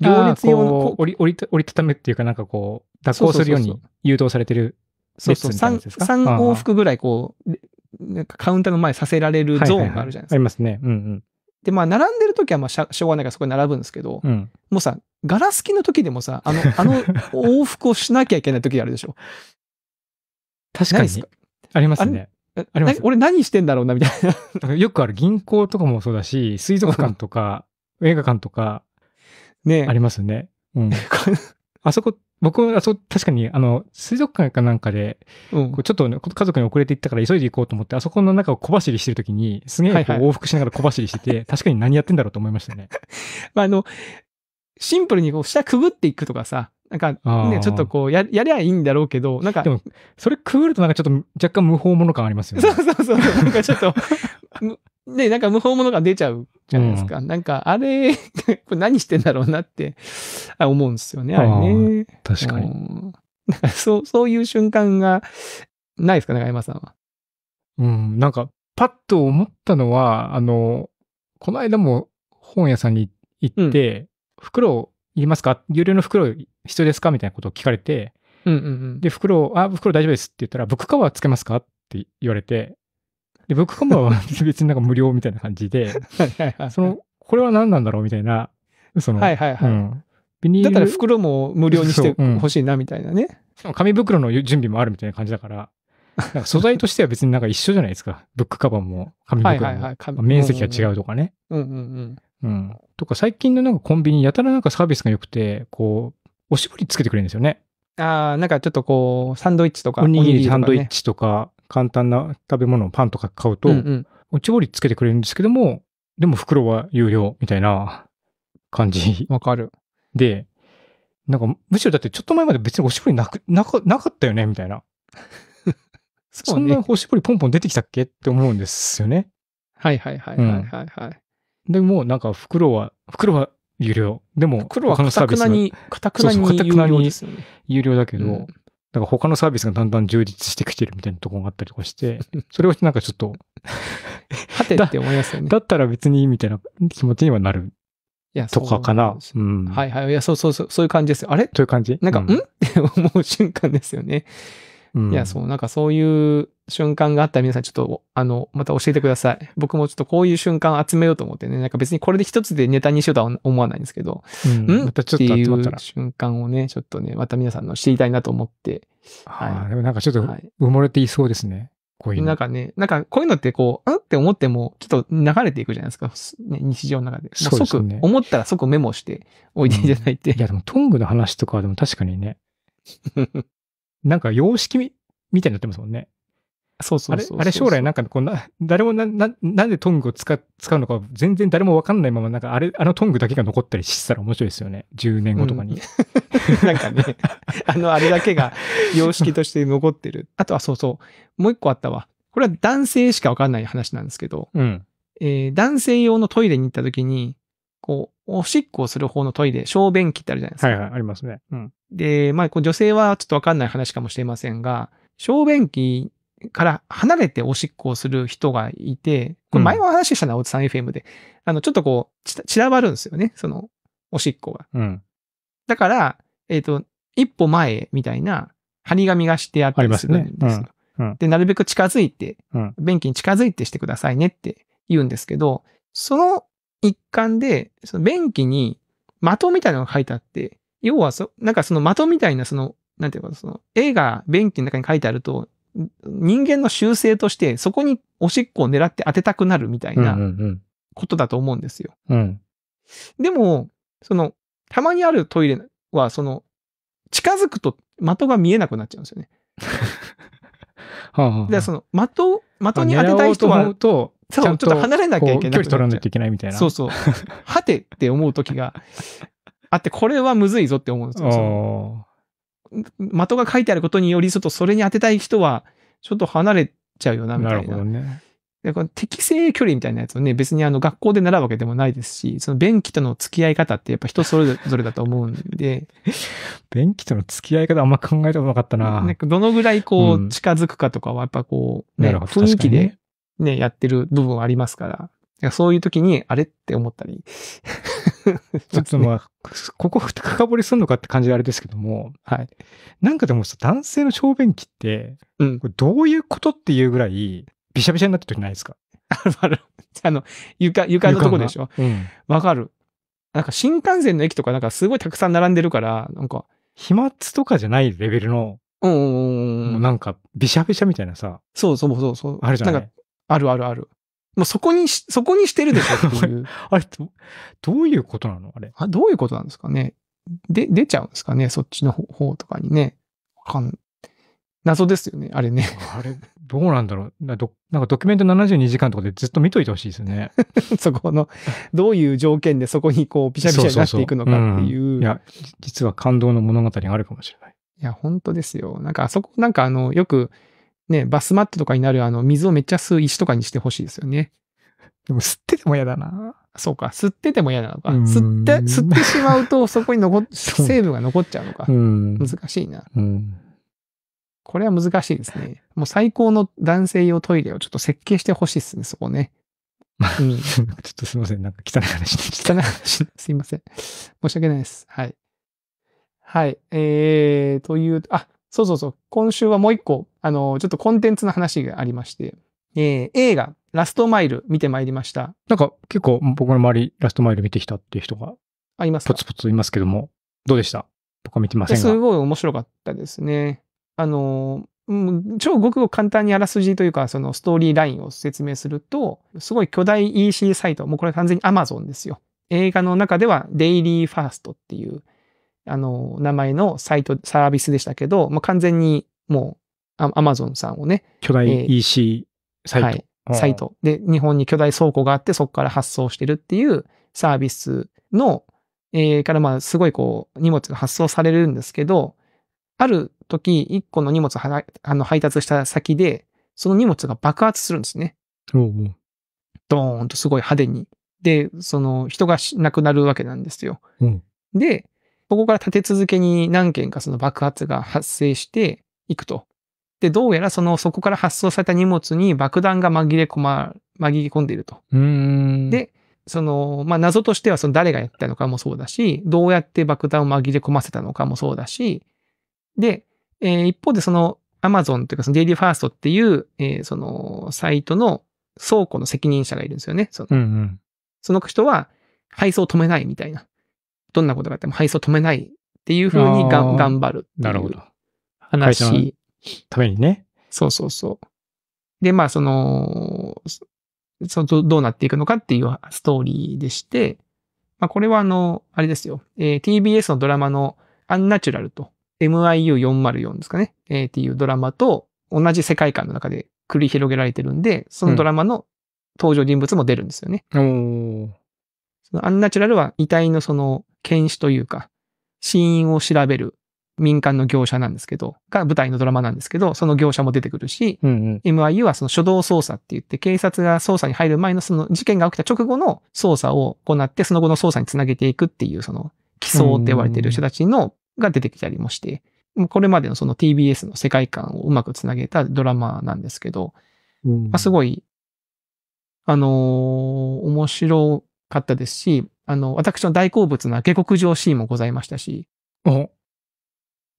両立用の折りり折りたためっていうか、なんかこう、脱行するように誘導されてるそうそう、3, 3往復ぐらいこう、なんかカウンターの前させられるゾーンがあるじゃないですか。はいはいはい、ありますね。うんうん。で、まあ、並んでる時はまあしょうがないからそこに並ぶんですけど、うん、もうさ、ガラス機の時でもさ、あの、あの往復をしなきゃいけない時あるでしょ。確かに。かありますね。ああります俺何してんだろうな、みたいな。よくある銀行とかもそうだし、水族館とか、映画館とか、ねありますね。うん。あそこ、僕は、あそこ、確かに、あの、水族館かなんかで、うん、ちょっと家族に遅れて行ったから急いで行こうと思って、あそこの中を小走りしてるときに、すげえ往復しながら小走りしてて、はいはい、確かに何やってんだろうと思いましたね。まあ、あの、シンプルにこう、下くぐっていくとかさ、なんか、ね、ちょっとこうや、やりゃいいんだろうけど、なんか。でも、それくぐるとなんかちょっと若干無法者感ありますよね。そうそうそう。なんかちょっと、で、なんか無法者が出ちゃうじゃないですか。うん、なんか、あれ、これ何してんだろうなって思うんですよね、あれね。確かに。なんかそう、そういう瞬間がないですかね、中山さんは。うん、なんか、パッと思ったのは、あの、この間も本屋さんに行って、うん、袋いりますか有料の袋必要ですかみたいなことを聞かれて、うんうんうん、で、袋、あ、袋大丈夫ですって言ったら、ブックカバーつけますかって言われて、で、ブックカバーは 別になんか無料みたいな感じで、その、これは何なんだろうみたいな、その、はいはいはい。うん、ビニールだったら袋も無料にしてほしいなみたいなね。紙袋の準備もあるみたいな感じだから、なんか素材としては別になんか一緒じゃないですか。ブックカバーも紙袋も。はいはいはい、面積が違うとかね。うんうんうん。うん。とか最近のなんかコンビニ、やたらなんかサービスが良くて、こう、おしぼりつけてくれるんですよね。ああ、なんかちょっとこう、サンドイッチとか。おにぎり、ね、サンドイッチとか、簡単な食べ物をパンとか買うと、うんうん、おちぼりつけてくれるんですけども、でも袋は有料みたいな感じ。わかる。で、なんかむしろだってちょっと前まで別におしぼりなく、なか、なかったよねみたいな。そね、そんなおしぼりポンポン出てきたっけって思うんですよね。はいはいはいはいはいはい、うん。でもなんか袋は、袋は有料。でも、袋はかたくなに、かたくなに有料です、ね、有料だけど、うんだから他のサービスがだんだん充実してきてるみたいなところがあったりとかして、それをなんかちょっと はてって思いますよねだ。だったら別にいいみたいな気持ちにはなる。いや、とかかな。うん、はいはい。いや、そうそうそう、そういう感じですよ。あれという感じなんか、うん、って 思う瞬間ですよね。うん、いや、そう、なんかそういう瞬間があったら皆さんちょっと、あの、また教えてください。僕もちょっとこういう瞬間集めようと思ってね、なんか別にこれで一つでネタにしようとは思わないんですけど、うん、またちょっとっていう瞬間をね、ちょっとね、また皆さんの知りたいなと思って、はい。でもなんかちょっと埋もれていそうですね。はい、こういうの。なんかね、なんかこういうのってこう、うんって思っても、ちょっと流れていくじゃないですか。ね、日常の中で。そうですね、即、思ったら即メモしておいていただいて。うん、いやでもトングの話とかでも確かにね、なんか様式みたいになってますもんね。そうそうそうあれ、将来なんかこんな、誰もな、な、なんでトングを使使うのか全然誰もわかんないまま、なんかあれ、あのトングだけが残ったりしたら面白いですよね。10年後とかに。うん、なんかね、あの、あれだけが様式として残ってる。あとはそうそう、もう一個あったわ。これは男性しかわかんない話なんですけど、うん、えー、男性用のトイレに行った時に、こう、おしっこをする方のトイレ、小便器ってあるじゃないですか。はいはい、ありますね。うん、で、まあ、女性はちょっとわかんない話かもしれませんが、小便器から離れておしっこをする人がいて、これ前も話したな、おじさん FM で。あの、ちょっとこう、散らばるんですよね、その、おしっこが。うん。だから、えっ、ー、と、一歩前みたいな、張り紙がしてあったりするんですよ。ねうん、で、なるべく近づいて、便器に近づいてしてくださいねって言うんですけど、その一環で、その便器に的みたいなのが書いてあって、要はそ、なんかその的みたいな、その、なんていうか、その、絵が便器の中に書いてあると、人間の習性としてそこにおしっこを狙って当てたくなるみたいなことだと思うんですよ。うんうんうん、でも、その、たまにあるトイレは、その、近づくと的が見えなくなっちゃうんですよね。はあはあ、で、その、的、的に当てたい人は、うとちょっと離れなきゃいけない。距離取らないといけないみたいな。そうそう。はてって思う時があって、これはむずいぞって思うんですよ。的が書いてあることにより、ちょっとそれに当てたい人は、ちょっと離れちゃうよな、みたいな。なるほどね。でこの適正距離みたいなやつをね、別にあの学校で習うわけでもないですし、その便器との付き合い方ってやっぱ人それぞれだと思うんで。便器との付き合い方あんま考えたことなかったな。なんかどのぐらいこう近づくかとかはやっぱこう、ね、うん、雰囲気でね、やってる部分はありますから。そういう時に、あれって思ったり。ちょっとまあ、ここ深掘りすんのかって感じであれですけども、はい。なんかでもさ、男性の小便器って、うん、どういうことっていうぐらい、びしゃびしゃになってる時ないですか あるある。あの、床、床のとこでしょうん、わかる。なんか新幹線の駅とかなんかすごいたくさん並んでるから、なんか。飛沫とかじゃないレベルの、うんうんうん。なんか、びしゃびしゃみたいなさ。そうそうそうそう。あるじゃないなんか、あるあるある。もうそこにし、そこにしてるでしょっていう。あれど、どういうことなのあれ。あ、どういうことなんですかね。で、出ちゃうんですかねそっちの方とかにね。わかん、謎ですよね、あれね。あれ、どうなんだろう。なんかドキュメント72時間とかでずっと見といてほしいですね。そこの、どういう条件でそこにこう、ピシャピシャになっていくのかっていう。いや、実は感動の物語があるかもしれない。いや、本当ですよ。なんかあそこ、なんかあの、よく、ね、バスマットとかになるあの、水をめっちゃ吸う石とかにしてほしいですよね。でも吸ってても嫌だな。そうか、吸ってても嫌なのか。吸って、吸ってしまうと、そこに残っ、成分が残っちゃうのか。難しいな。これは難しいですね。もう最高の男性用トイレをちょっと設計してほしいですね、そこね。うん、ちょっとすいません。なんか汚い話に汚い話。すいません。申し訳ないです。はい。はい。えー、という、あ、そうそうそう。今週はもう一個、あの、ちょっとコンテンツの話がありまして、えー、映画、ラストマイル見てまいりました。なんか結構僕の周り、ラストマイル見てきたっていう人が、あ、りますポツポツいますけども、どうでした僕は見てませんが。すごい面白かったですね。あの、超ごくごく簡単にあらすじというか、そのストーリーラインを説明すると、すごい巨大 EC サイト、もうこれ完全に Amazon ですよ。映画の中ではデイリーファーストっていうあの、名前のサイト、サービスでしたけど、まあ、完全にもう、アマゾンさんをね。巨大 EC サイト、えー。はい。サイト。で、日本に巨大倉庫があって、そこから発送してるっていうサービスの、えー、からまあ、すごいこう、荷物が発送されるんですけど、ある時、1個の荷物はあの配達した先で、その荷物が爆発するんですね。おうドーンとすごい派手に。で、その人が亡くなるわけなんですよ。うん、で、ここから立て続けに何件かその爆発が発生していくと。で、どうやらその、そこから発送された荷物に爆弾が紛れ込ま、紛れ込んでいると。で、その、まあ、謎としてはその誰がやったのかもそうだし、どうやって爆弾を紛れ込ませたのかもそうだし、で、えー、一方でその Amazon というかその Daily First っていう、えー、そのサイトの倉庫の責任者がいるんですよね。そのうんうん、その人は配送を止めないみたいな。どんなことがあっても配送止めないっていうふうにが頑張るなるほど。話。ためにね。そうそうそう。で、まあ、その、そのどうなっていくのかっていうストーリーでして、まあ、これはあの、あれですよ、えー、TBS のドラマのアンナチュラルと MIU404 ですかね、えー、っていうドラマと同じ世界観の中で繰り広げられてるんで、そのドラマの登場人物も出るんですよね。うん、そのアンナチュラルは遺体のその検視というか、死因を調べる民間の業者なんですけど、が舞台のドラマなんですけど、その業者も出てくるし、うんうん、MIU はその初動捜査って言って、警察が捜査に入る前のその事件が起きた直後の捜査を行って、その後の捜査につなげていくっていう、その、起訴って言われてる人たちの、が出てきたりもして、これまでのその TBS の世界観をうまくつなげたドラマなんですけど、うん、まあ、すごい、あのー、面白かったですし、あの、私の大好物な下克上シーンもございましたし。お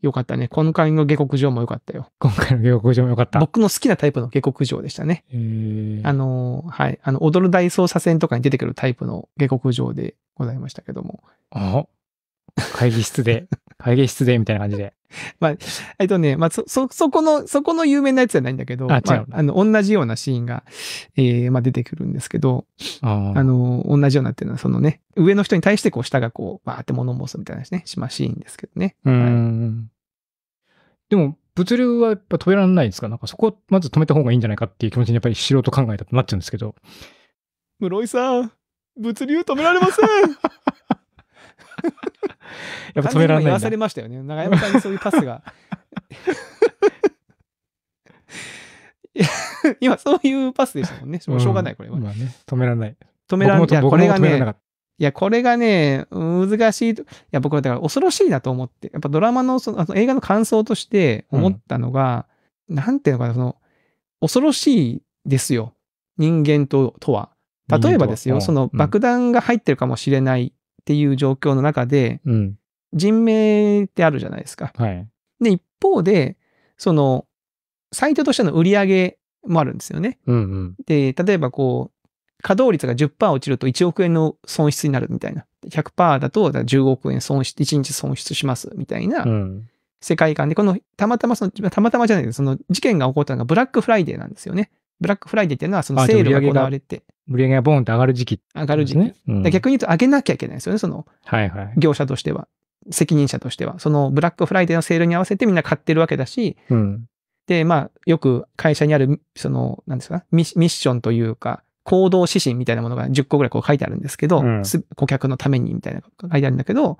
よかったね。今回の下克上もよかったよ。今回の下克上もよかった。僕の好きなタイプの下克上でしたね。あの、はい。あの、踊る大捜査線とかに出てくるタイプの下克上でございましたけども。あ会議室で、会議室で、みたいな感じで。まあ、えっとね、まあ、そ、そ、そこの、そこの有名なやつじゃないんだけど、あ、違う、まあ、あの、同じようなシーンが、えー、まあ、出てくるんですけど、あの、同じようなっていうのは、そのね、上の人に対してこう、下がこう、バーって物申すみたいなね、しまシーンですけどね。うん、はい、でも、物流はやっぱ止められないんですかなんかそこまず止めた方がいいんじゃないかっていう気持ちにやっぱり素人考えだとなっちゃうんですけど。室井さん、物流止められません やっぱ止められない言わされましたよね。長山さんにそういうパスが。今、そういうパスでしたもんね。もうしょうがない、これは。うんまあね、止められない。止められない。これがね、いや、これがね、難しいと。いや、僕はだから恐ろしいなと思って、やっぱドラマの、そのの映画の感想として思ったのが、うん、なんていうのかな、その、恐ろしいですよ。人間と、とは。例えばですよ、その爆弾が入ってるかもしれないっていう状況の中で、人命ってあるじゃないですか。はい、で、一方で、その、サイトとしての売り上げもあるんですよね。うんうん、で、例えばこう、稼働率が10%落ちると1億円の損失になるみたいな。100%だと10億円損失、1日損失しますみたいな世界観で、この、たまたまその、たまたまじゃないけど、その事件が起こったのがブラックフライデーなんですよね。ブラックフライデーっていうのはそのセールが行われて。売り上げがボーンって上がる時期、ね、上がる時期。うん、逆に言うと上げなきゃいけないですよね、その、はいはい、業者としては。責任者としては。そのブラックフライデーのセールに合わせてみんな買ってるわけだし、うん、で、まあ、よく会社にある、その、なんですか、ミッションというか、行動指針みたいなものが10個ぐらいこう書いてあるんですけど、うん、顧客のためにみたいな書いてあるんだけど、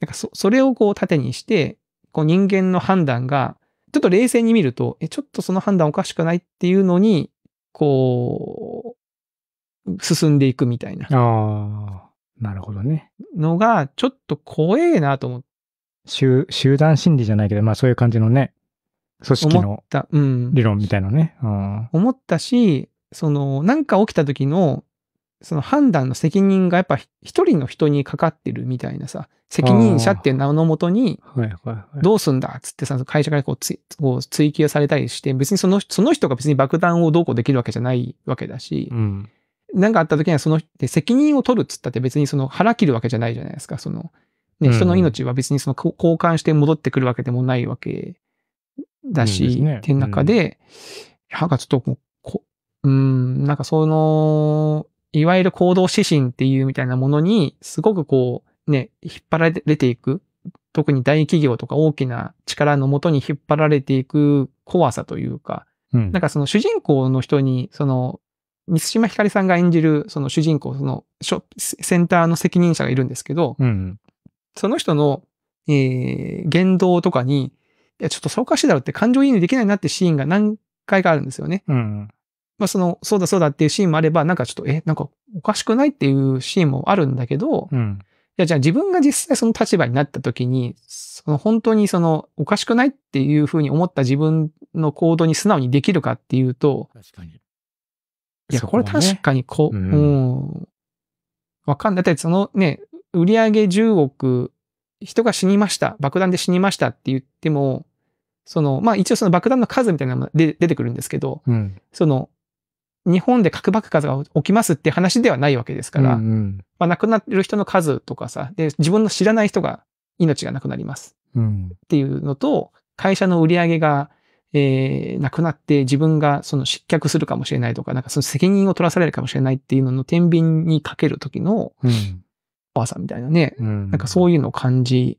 なんかそ、それをこう縦にして、こう人間の判断が、ちょっと冷静に見ると、え、ちょっとその判断おかしくないっていうのに、こ進んでいくみたいな。ああ、なるほどね。のが、ちょっと怖えなと思って。集、集団心理じゃないけど、まあそういう感じのね、組織の理論みたいなね。思った,、うん、思ったし、その、なんか起きた時の、その判断の責任がやっぱ一人の人にかかってるみたいなさ、責任者っていう名のもとに、どうすんだっつってさ、会社からこうつこう追及されたりして、別にそのその人が別に爆弾をどうこうできるわけじゃないわけだし、うん、何かあった時にはその、で責任を取るっつったって別にその腹切るわけじゃないじゃないですか。その、ね、人の命は別にその交換して戻ってくるわけでもないわけだし、うん、っていう中で、なんかちょっともう、こうん、なんかその、いわゆる行動指針っていうみたいなものに、すごくこう、ね、引っ張られていく。特に大企業とか大きな力のもとに引っ張られていく怖さというか、うん、なんかその主人公の人に、その三島ひかりさんが演じる、その主人公、その、センターの責任者がいるんですけど、うん、その人の、えー、言動とかに、いや、ちょっとそうかしいだろって感情移入できないなってシーンが何回かあるんですよね。うん、まあ、その、そうだそうだっていうシーンもあれば、なんかちょっと、え、なんかおかしくないっていうシーンもあるんだけど、うん、いや、じゃあ自分が実際その立場になった時に、その本当にその、おかしくないっていうふうに思った自分の行動に素直にできるかっていうと、確かにいや、これ確かにこう、うん。わかんない。だってそのね、売上10億、人が死にました。爆弾で死にましたって言っても、その、まあ一応その爆弾の数みたいなのが出てくるんですけど、うん、その、日本で核爆発が起きますって話ではないわけですから、うんうん、まあ亡くなってる人の数とかさ、で、自分の知らない人が命がなくなります。っていうのと、会社の売り上げがえー、亡くなって自分がその失脚するかもしれないとか、なんかその責任を取らされるかもしれないっていうのの天秤にかける時の、おばあさんみたいなね、うん、なんかそういうのを感じ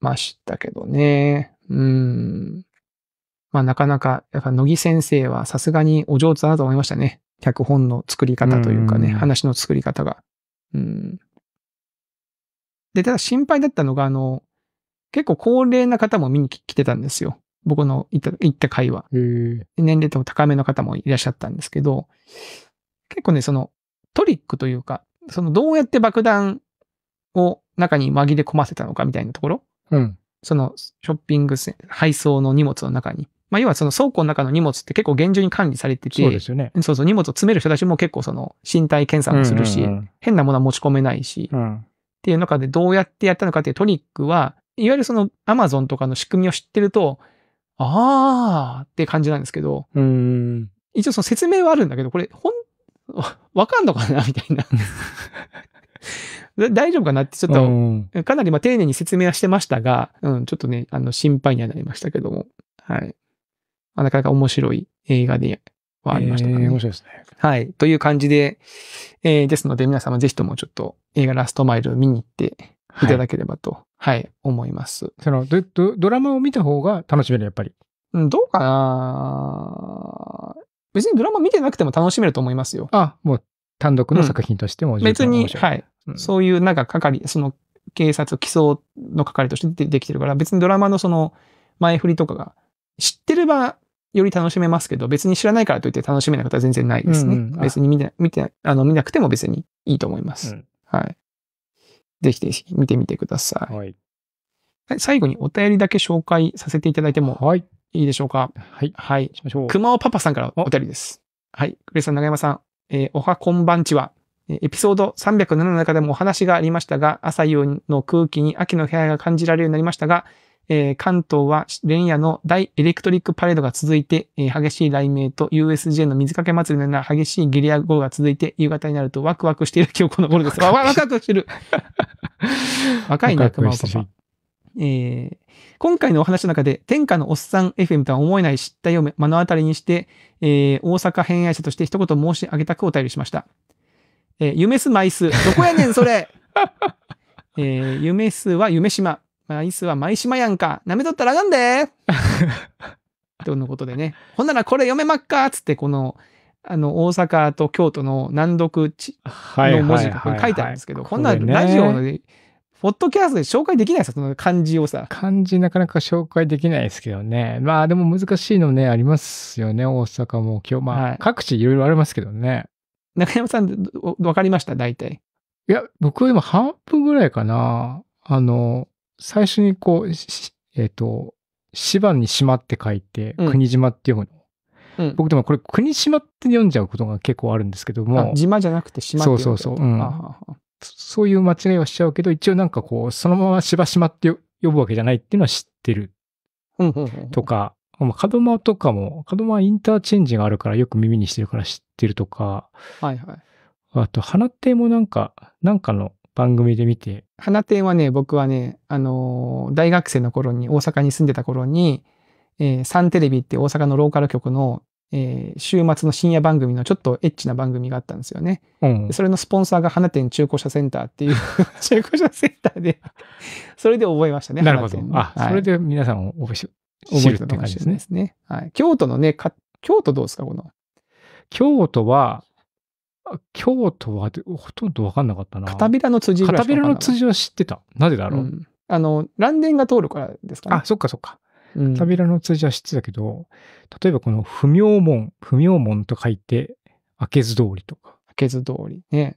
ましたけどね。うん。まあなかなか、やっぱ乃木先生はさすがにお上手だなと思いましたね。脚本の作り方というかね、うん、話の作り方が。うん。で、ただ心配だったのが、あの、結構高齢な方も見に来てたんですよ。僕の行った、った会話。年齢とも高めの方もいらっしゃったんですけど、結構ね、そのトリックというか、そのどうやって爆弾を中に紛れ込ませたのかみたいなところ。うん。そのショッピング配送の荷物の中に。まあ、要はその倉庫の中の荷物って結構厳重に管理されてて、そうですよね。そうそう、荷物を詰める人たちも結構その身体検査もするし、うんうんうん、変なものは持ち込めないし、うん、っていう中でどうやってやったのかっていうトリックは、いわゆるその Amazon とかの仕組みを知ってると、ああって感じなんですけど、うん。一応その説明はあるんだけど、これ、ほん、わかんのかなみたいな 大丈夫かなってちょっと、かなりまあ丁寧に説明はしてましたが、うん、ちょっとね、あの、心配にはなりましたけども。はい。まあ、なかなか面白い映画ではありましたかね。えー、面白いですね。はい。という感じで、えー、ですので皆様ぜひともちょっと映画ラストマイル見に行っていただければとはい、思います。そのド、ドラマを見た方が楽しめる、やっぱり。どうかな別にドラマ見てなくても楽しめると思いますよ。あ、もう単独の作品としてもうん、別に、はい、うん、そういうなんか係、その警察、起訴の係としてできてるから、別にドラマのその前振りとかが知ってればより楽しめますけど、別に知らないからといって楽しめないことは全然ないですね。うんうん、別に見て見てあの見なくても別にいいと思います。うん、はい。ぜひぜひ見てみてください。はい。最後にお便りだけ紹介させていただいても、い。いでしょうか。はい。はい。しましょう。熊尾パパさんからお便りです。はい。クレさん、長山さん、えー、おはこんばんちは。エピソード307の中でもお話がありましたが、朝夕の空気に秋の部屋が感じられるようになりましたが、えー、関東は連夜の大エレクトリックパレードが続いて、えー、激しい雷鳴と USJ の水かけ祭りのような激しいゲリラ豪雨が続いて、夕方になるとワクワクしている今日この頃です。わ、わ、わクワクしてる 若いな、熊尾さパ。えー、今回のお話の中で、天下のおっさん FM とは思えない失態を目の当たりにして、えー、大阪偏愛者として一言申し上げたくお便りしました。えー、夢すまいす。どこやねん、それ えー、夢すは夢島。まあ、イスは舞島やんか。舐めとったらあかんで とのことでね。ほんならこれ読めまっかつって、この、あの、大阪と京都の難読地の文字が書いてあるんですけど、こんなラジオの、ね、ポッドキャストで紹介できないですその漢字をさ。漢字なかなか紹介できないですけどね。まあでも難しいのね、ありますよね、大阪も。今日、まあ、はい、各地いろいろありますけどね。中山さん、わかりました大体。いや、僕は今半分ぐらいかな。あの、最初にこう、えっ、ー、と、芝に島って書いて、国島って読むの。うん、僕でもこれ国島って読んじゃうことが結構あるんですけども。島じゃなくて島って読そうそうそう、うんそういう間違いはしちゃうけど、一応なんかこう、そのまま芝島って呼ぶわけじゃないっていうのは知ってる。とか、門間とかも、門間インターチェンジがあるからよく耳にしてるから知ってるとか、はいはい。あと、花手もなんか、なんかの番組で見て。花店はね、僕はね、あのー、大学生の頃に、大阪に住んでた頃に、えー、サンテレビって大阪のローカル局の、えー、週末の深夜番組のちょっとエッチな番組があったんですよね。うん、それのスポンサーが花店中古車センターっていう 中古車センターでそれで覚えましたね。なるほど。あ、はい、それで皆さんを覚え覚えるって感じですね。ですねはい、京都のね、京都どうですか、この。京都は、京都はほとんど分かんなかったな。片平の辻ぐらい片平の辻は知ってた。なぜだろう、うん、あの、乱電が通るからですかね。あ、そっかそっか。片平の辻は知ってたけど、例えばこの不明門、不明門と書いて、開けず通りとか。開けず通りね。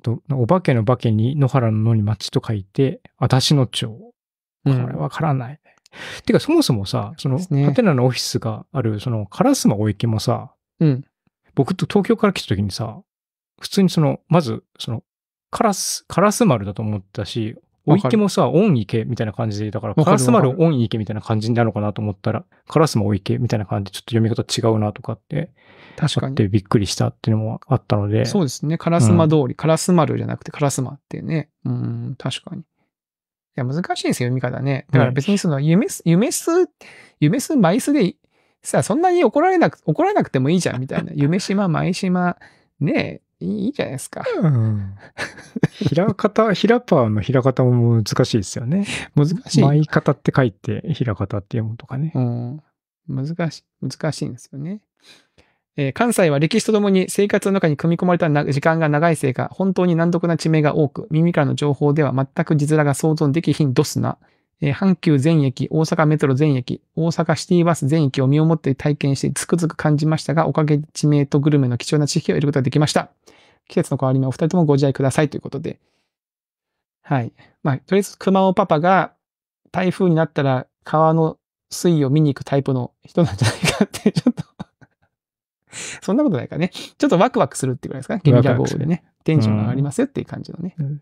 あと、お化けの化けに野原の野に町と書いて、私の町。これわからない。うんてか、そもそもさ、その、ハテナのオフィスがある、その、烏丸お池もさ、うん、僕と東京から来た時にさ、普通にその、まず、その、カラス、カラス丸だと思ったし、お池もさ、ン池みたいな感じでだから、カラス丸ン池みたいな感じになるのかなと思ったら、カラスもお池みたいな感じでちょっと読み方違うなとかって、確かに。ってびっくりしたっていうのもあったので。そうですね。カラスマ通り、うん、カラス丸じゃなくてカラスマってね。うん、確かに。いや、難しいですよ、読み方ね。だから別にその夢、夢す、夢す、枚数で、さ、そんなに怒られなく、怒られなくてもいいじゃんみたいな。夢島、舞島、ねえ、いいじゃないですか。うん。平方、平パーの平方も難しいですよね。難しい。舞方って書いて、平方って読むとかね。うん。難しい、難しいんですよね。えー、関西は歴史とともに生活の中に組み込まれた時間が長いせいか、本当に難読な地名が多く、耳からの情報では全く字面が想像できひんどすな。えー、阪急全駅、大阪メトロ全駅、大阪シティバス全駅を身をもって体験してつくづく感じましたが、おかげ地名とグルメの貴重な知識を得ることができました。季節の変わり目お二人ともご自愛くださいということで。はい。まあ、とりあえず、熊尾パパが台風になったら川の水位を見に行くタイプの人なんじゃないかって、ちょっとそんなことないかね。ちょっとワクワクするってぐらいですかね。ゲミラ号でね。テンション上がりますよっていう感じのね。うん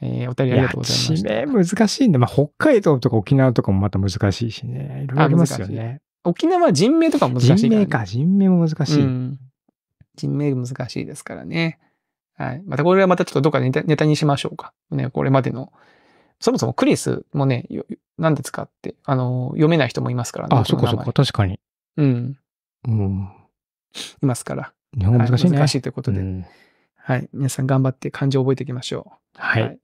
えー、お便りありがとうございます。地名難しいんで、まあ、北海道とか沖縄とかもまた難しいしね。いろいろありますよね。沖縄人名とかも難しい、ね、人名か、人名も難しい。うん、人名難しいですからね。はい。またこれはまたちょっとどっかでネタにしましょうか。ね、これまでの。そもそもクリスもね、何ですかって、あの、読めない人もいますからね。ああ、そこそこ、確かに。うん。うん。いますから。日本語難しいね、はい。難しいということで、うん。はい。皆さん頑張って漢字を覚えていきましょう。はい、はい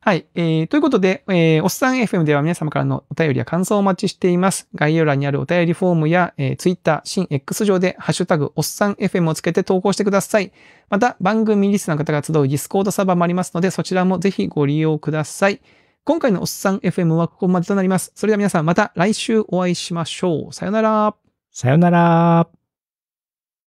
はい。えー、ということで、えー、おっさん FM では皆様からのお便りや感想をお待ちしています。概要欄にあるお便りフォームや、えー、Twitter、新 X 上で、ハッシュタグ、おっさん FM をつけて投稿してください。また、番組リスナーの方が集う Discord サーバーもありますので、そちらもぜひご利用ください。今回のおっさん FM はここまでとなります。それでは皆さんまた来週お会いしましょう。さよなら。さよなら。